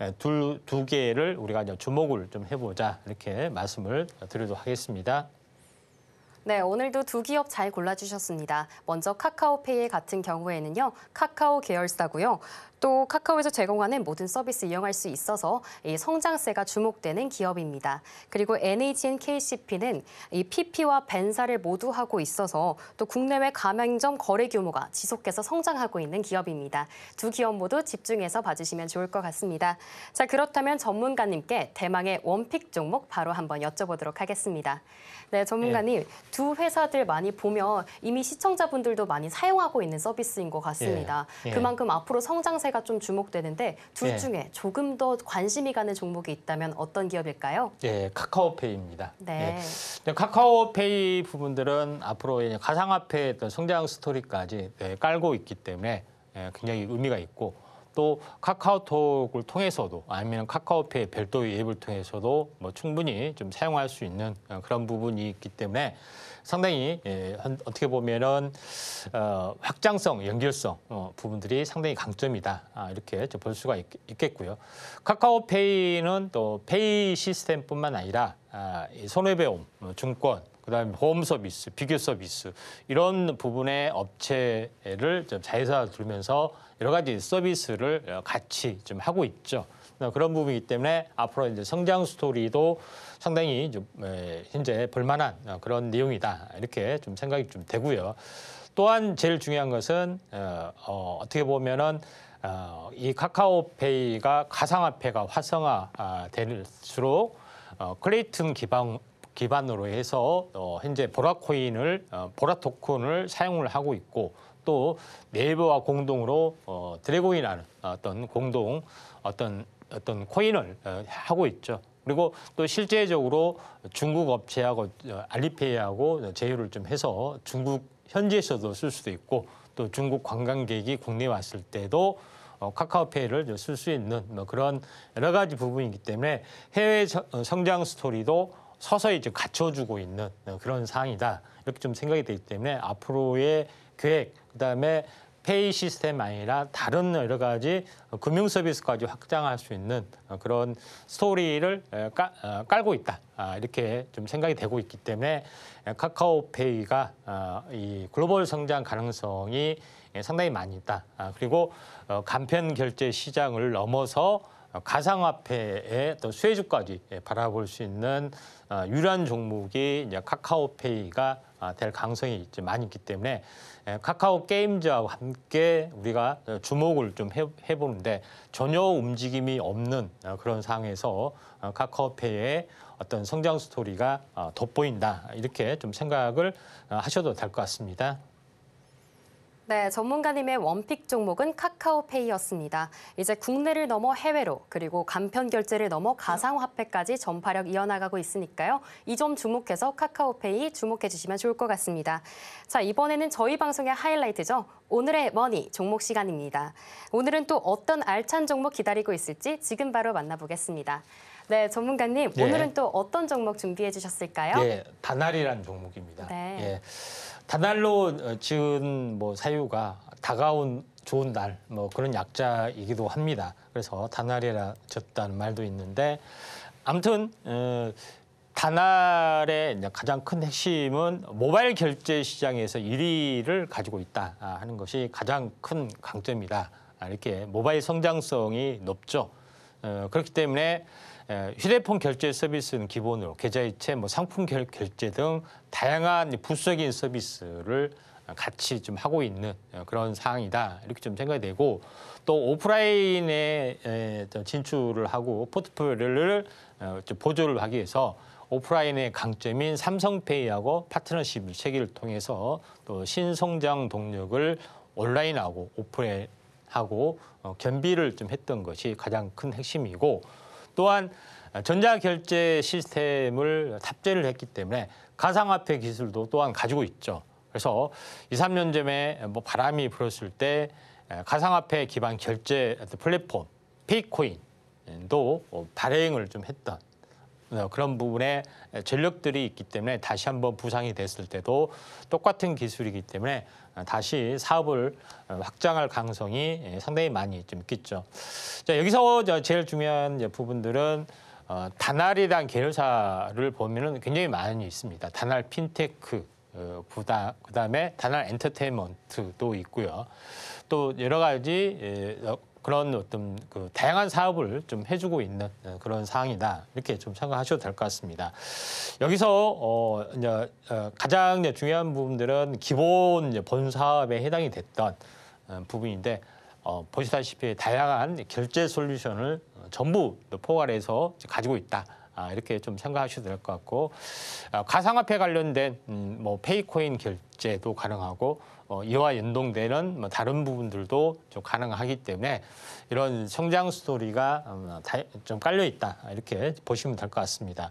예, 둘, 두 개를 우리가 주목을 좀 해보자 이렇게 말씀을 드리도록 하겠습니다. 네, 오늘도 두 기업 잘 골라주셨습니다. 먼저 카카오페이 같은 경우에는요, 카카오 계열사고요. 또 카카오에서 제공하는 모든 서비스 이용할 수 있어서 이 성장세가 주목되는 기업입니다. 그리고 NHN KCP는 이 PP와 벤사를 모두 하고 있어서 또 국내외 가맹점 거래 규모가 지속해서 성장하고 있는 기업입니다. 두 기업 모두 집중해서 봐주시면 좋을 것 같습니다. 자 그렇다면 전문가님께 대망의 원픽 종목 바로 한번 여쭤보도록 하겠습니다. 네, 전문가님 예. 두 회사들 많이 보면 이미 시청자분들도 많이 사용하고 있는 서비스인 것 같습니다. 예. 예. 그만큼 앞으로 성장세가 주가가 좀 주목되는데 둘 네. 중에 조금 더 관심이 가는 종목이 있다면 어떤 기업일까요? 예, 카카오페이입니다. 네. 예. 카카오페이 부분들은 앞으로 가상화폐의 성장 스토리까지 네, 깔고 있기 때문에 예, 굉장히 의미가 있고 또 카카오톡을 통해서도 아니면 카카오페이 별도의 앱을 통해서도 뭐 충분히 좀 사용할 수 있는 어, 그런 부분이 있기 때문에 상당히 예, 어떻게 보면은 어, 확장성, 연결성 어, 부분들이 상당히 강점이다 아, 이렇게 볼 수가 있, 겠고요 카카오페이는 또 페이 시스템뿐만 아니라 아, 손해배움, 중권 뭐 그다음에 보험 서비스, 비교 서비스 이런 부분의 업체를 좀 자회사 들면서 여러 가지 서비스를 같이 좀 하고 있죠. 어, 그런 부분이기 때문에 앞으로 이제 성장 스토리도 상당히 좀 예, 현재 볼만한 어, 그런 내용이다 이렇게 좀 생각이 좀 되고요. 또한 제일 중요한 것은 어, 어, 어떻게 보면은 어, 이 카카오페이가 가상화폐가 활성화될수록 어, 크레이튼 기반 기반으로 해서 어, 현재 보라코인을 어, 보라 토큰을 사용을 하고 있고 또 네이버와 공동으로 어, 드래곤이라는 어떤 공동 어떤 어떤 코인을 어, 하고 있죠. 그리고 또 실제적으로 중국 업체하고 어, 알리페이하고 제휴를 좀 해서 중국 현지에서도 쓸 수도 있고 또 중국 관광객이 국내 왔을 때도 어, 카카오페이를 쓸 수 있는 뭐 그런 여러 가지 부분이기 때문에 해외 어, 성장 스토리도 서서히 이제 갖춰주고 있는 그런 상황이다 이렇게 좀 생각이 되기 때문에 앞으로의 계획 그다음에 페이 시스템 아니라 다른 여러 가지 금융 서비스까지 확장할 수 있는 그런 스토리를 어, 깔, 고 있다 아, 이렇게 좀 생각이 되고 있기 때문에 카카오페이가 어, 이 글로벌 성장 가능성이 상당히 많이 있다 아, 그리고 어, 간편 결제 시장을 넘어서 어, 가상화폐의 또 수혜주까지 예, 바라볼 수 있는 어, 유일한 종목이 이제 카카오페이가 아, 될 가능성이 이제 많이 있기 때문에 예, 카카오 게임즈와 함께 우리가 주목을 좀 해보는데 전혀 움직임이 없는 어, 그런 상황에서 카카오페이의 어떤 성장 스토리가 돋보인다 이렇게 좀 생각을 하셔도 될 것 같습니다. 네, 전문가님의 원픽 종목은 카카오페이였습니다. 이제 국내를 넘어 해외로 그리고 간편 결제를 넘어 가상화폐까지 전파력 이어나가고 있으니까요. 이 점 주목해서 카카오페이 주목해 주시면 좋을 것 같습니다. 자, 이번에는 저희 방송의 하이라이트죠. 오늘의 머니 종목 시간입니다. 오늘은 또 어떤 알찬 종목 기다리고 있을지 지금 바로 만나보겠습니다. 네, 전문가님 예. 오늘은 또 어떤 종목 준비해 주셨을까요? 예, 다날이란 종목입니다. 네. 예. 다날로 어, 지은 뭐 사유가 다가온 좋은 날 뭐 그런 약자이기도 합니다. 그래서 다날이라 졌다는 말도 있는데 아무튼 어, 다날의 가장 큰 핵심은 모바일 결제 시장에서 1위를 가지고 있다 아, 하는 것이 가장 큰 강점이다. 아, 이렇게 모바일 성장성이 높죠. 어, 그렇기 때문에 예, 휴대폰 결제 서비스는 기본으로 계좌이체, 뭐 상품 결, 결제 등 다양한 부수적인 서비스를 같이 좀 하고 있는 예, 그런 상황이다 이렇게 좀 생각이 되고 또 오프라인에 예, 진출을 하고 포트폴리오를 어, 보조를 하기 위해서 오프라인의 강점인 삼성페이하고 파트너십 체계를 통해서 또 신성장 동력을 온라인하고 오프라인하고 어, 겸비를좀 했던 것이 가장 큰 핵심이고 또한 전자결제 시스템을 탑재를 했기 때문에 가상화폐 기술도 또한 가지고 있죠. 그래서 2, 3년 전에 뭐 바람이 불었을 때 가상화폐 기반 결제 플랫폼 페이코인도 발행을 좀 했던 어, 그런 부분에 전력들이 있기 때문에 다시 한번 부상이 됐을 때도 똑같은 기술이기 때문에 어, 다시 사업을 어, 확장할 가능성이 예, 상당히 많이 좀 있겠죠. 자, 여기서 제일 중요한 부분들은 단알이란 계열사를 보면 굉장히 많이 있습니다. 단알 핀테크, 부다, 그다음에 단알 엔터테인먼트도 있고요. 또 여러 가지 예, 그런 어떤 그 다양한 사업을 좀 해주고 있는 그런 상황이다 이렇게 좀 생각하셔도 될 것 같습니다. 여기서 어 이제 어, 가장 중요한 부분들은 기본 이제 본 사업에 해당이 됐던 어, 부분인데 어 보시다시피 다양한 결제 솔루션을 전부 포괄해서 가지고 있다. 아, 이렇게 좀 생각하셔도 될 것 같고 아, 가상화폐 관련된 음, 뭐 페이코인 결제도 가능하고 어, 이와 연동되는 뭐 다른 부분들도 좀 가능하기 때문에 이런 성장 스토리가 어, 다, 좀 깔려 있다 이렇게 보시면 될 것 같습니다.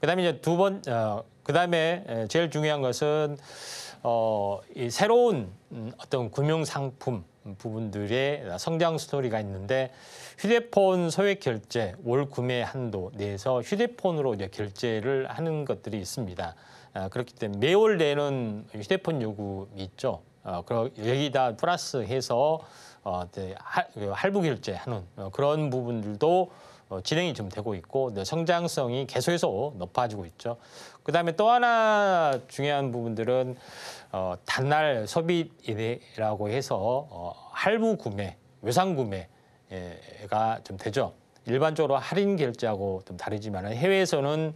그다음에 이제 두 번 어, 그다음에 제일 중요한 것은 어, 이 새로운 음, 어떤 금융 상품 부분들의 성장 스토리가 있는데 휴대폰 소액 결제 월 구매 한도 내에서 휴대폰으로 이제 결제를 하는 것들이 있습니다. 아, 그렇기 때문에 매월 내는 휴대폰 요금이 있죠. 어, 그럼 여기다 플러스 해서 어, 네, 할, 그 할부 결제하는 어, 그런 부분들도 어, 진행이 좀 되고 있고 네, 성장성이 계속해서 높아지고 있죠. 그다음에 또 하나 중요한 부분들은 어, 단날 소비라고 해서 어, 할부 구매, 외상 구매가 좀 되죠. 일반적으로 할인 결제하고 좀 다르지만 해외에서는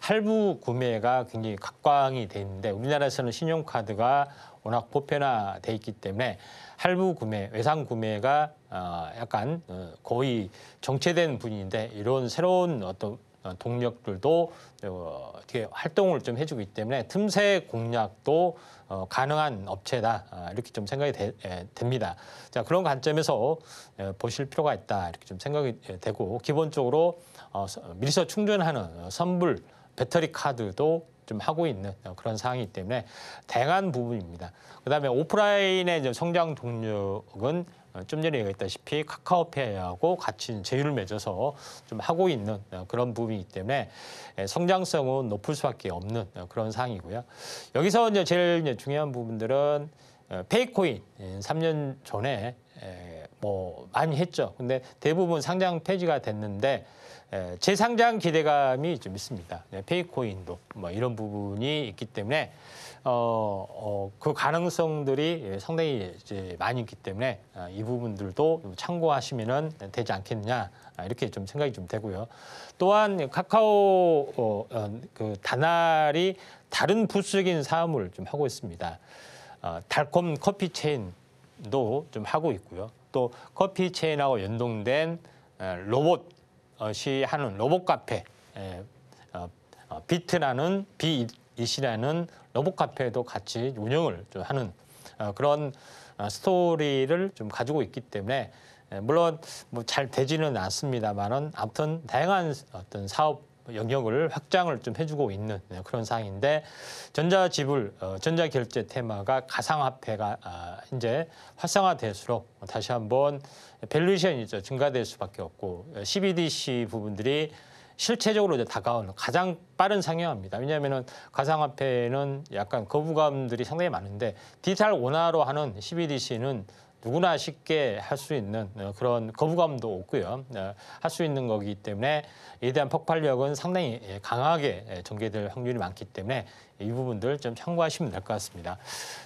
할부 구매가 굉장히 각광이 돼 있는데 우리나라에서는 신용카드가 워낙 보편화돼 있기 때문에 할부 구매, 외상 구매가 어, 약간 어, 거의 정체된 분인데 이런 새로운 어떤 어, 동력들도 어, 이렇게 활동을 좀 해주기 때문에 틈새 공략도 어, 가능한 업체다 아, 이렇게 좀 생각이 되, 에, 예, 됩니다. 자 그런 관점에서 에, 예, 보실 필요가 있다 이렇게 좀 생각이 예, 되고 기본적으로 어, 미리서 충전하는 어, 선불 배터리 카드도 좀 하고 있는 그런 상황이기 때문에 대양한 부분입니다. 그다음에 오프라인의 성장 동력은 좀 전에 얘기했다시피 카카오페이하고 같이 제휴를 맺어서 좀 하고 있는 그런 부분이기 때문에 성장성은 높을 수밖에 없는 그런 상황이고요. 여기서 이제 제일 중요한 부분들은 페이코인 3년 전에 뭐 많이 했죠. 근데 대부분 상장 폐지가 됐는데 에, 재상장 기대감이 좀 있습니다. 네, 페이코인도 뭐 이런 부분이 있기 때문에 어, 어, 그 가능성들이 상당히 이제 많이 있기 때문에 아, 이 부분들도 참고하시면 되지 않겠느냐 아, 이렇게 좀 생각이 좀 되고요. 또한 카카오 어, 어, 그 다날이 다른 부수적인 사업을 좀 하고 있습니다. 어, 달콤 커피 체인도 좀 하고 있고요. 또 커피 체인하고 연동된 로봇이 어, 하는 로봇 카페 어, 어, 비트라는 비이시라는 로봇 카페도 같이 운영을 좀 하는 그런 스토리를 좀 가지고 있기 때문에 물론 뭐잘 되지는 않습니다만은 아무튼 다양한 어떤 사업 영역을 확장을 좀 해주고 있는 그런 상황인데 전자지불, 어, 전자결제 테마가 가상화폐가 아, 이제 활성화될수록 다시 한번 밸류션이 증가될 수밖에 없고 CBDC 부분들이 실체적으로 이제 다가오는 가장 빠른 상향입니다. 왜냐하면 가상화폐는 약간 거부감들이 상당히 많은데 디지털 원화로 하는 CBDC는 누구나 쉽게 할 수 있는 어, 그런 거부감도 없고요. 어, 할수 있는 거기 때문에 이에 대한 폭발력은 상당히 예, 강하게 예, 전개될 확률이 많기 때문에 이 부분들 좀 참고하시면 될 것 같습니다.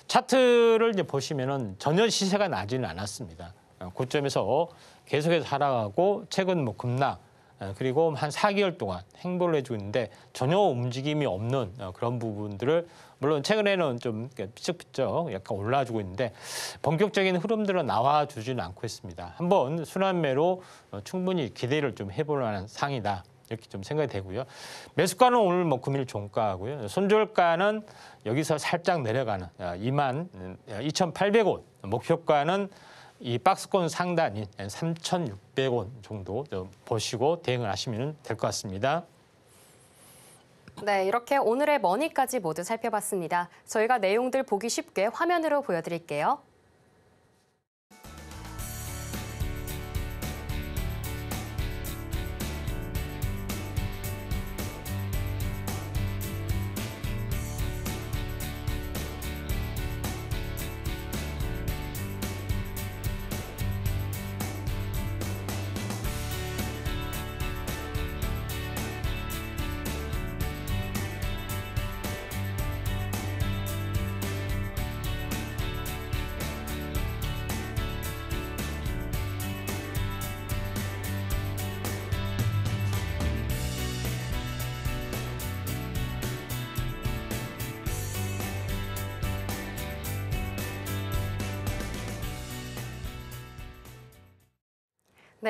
차트를 이제 보시면은 전혀 시세가 나지는 않았습니다. 어, 고점에서 계속해서 살아가고 최근 뭐 급락 어, 그리고 한 4개월 동안 행보를 해주고 있는데 전혀 움직임이 없는 어, 그런 부분들을 물론 최근에는 좀 삐쩍삐쩍 약간 올라주고 있는데 본격적인 흐름들은 나와주지는 않고 있습니다. 한번 순환매로 어, 충분히 기대를 좀 해볼 만한 상이다. 이렇게 좀 생각이 되고요. 매수가는 오늘 뭐 금일 종가하고요. 손절가는 여기서 살짝 내려가는 2만 2,800원, 음, 목표가는 이 박스권 상단인 3,600원 정도 보시고 대응을 하시면 될 것 같습니다. 네, 이렇게 오늘의 머니까지 모두 살펴봤습니다. 저희가 내용들 보기 쉽게 화면으로 보여드릴게요.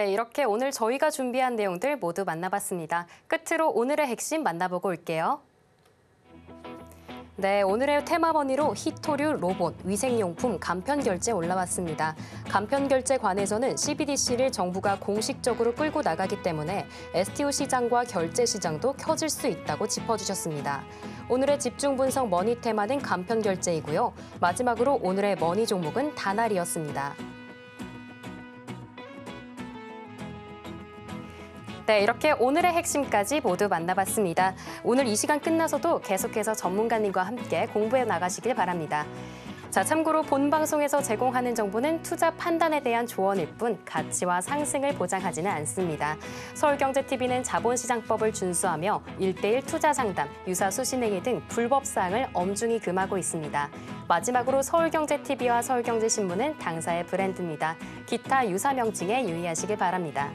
네, 이렇게 오늘 저희가 준비한 내용들 모두 만나봤습니다. 끝으로 오늘의 핵심 만나보고 올게요. 네, 오늘의 테마번호로 히토류, 로봇, 위생용품, 간편결제 올라왔습니다. 간편결제 관에서는 CBDC를 정부가 공식적으로 끌고 나가기 때문에 STO 시장과 결제 시장도 켜질 수 있다고 짚어주셨습니다. 오늘의 집중 분석 머니 테마는 간편결제이고요. 마지막으로 오늘의 머니 종목은 다날이었습니다. 네, 이렇게 오늘의 핵심까지 모두 만나봤습니다. 오늘 이 시간 끝나서도 계속해서 전문가님과 함께 공부해 나가시길 바랍니다. 자, 참고로 본 방송에서 제공하는 정보는 투자 판단에 대한 조언일 뿐 가치와 상승을 보장하지는 않습니다. 서울경제TV는 자본시장법을 준수하며 일대일 투자 상담, 유사 수신행위 등 불법 사항을 엄중히 금하고 있습니다. 마지막으로 서울경제TV와 서울경제신문은 당사의 브랜드입니다. 기타 유사 명칭에 유의하시길 바랍니다.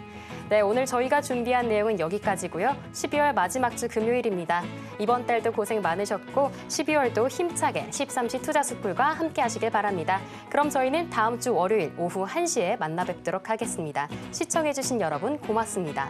네, 오늘 저희가 준비한 내용은 여기까지고요. 12월 마지막 주 금요일입니다. 이번 달도 고생 많으셨고 12월도 힘차게 13시 투자스쿨과 함께 하시길 바랍니다. 그럼 저희는 다음 주 월요일 오후 1시에 만나 뵙도록 하겠습니다. 시청해주신 여러분 고맙습니다.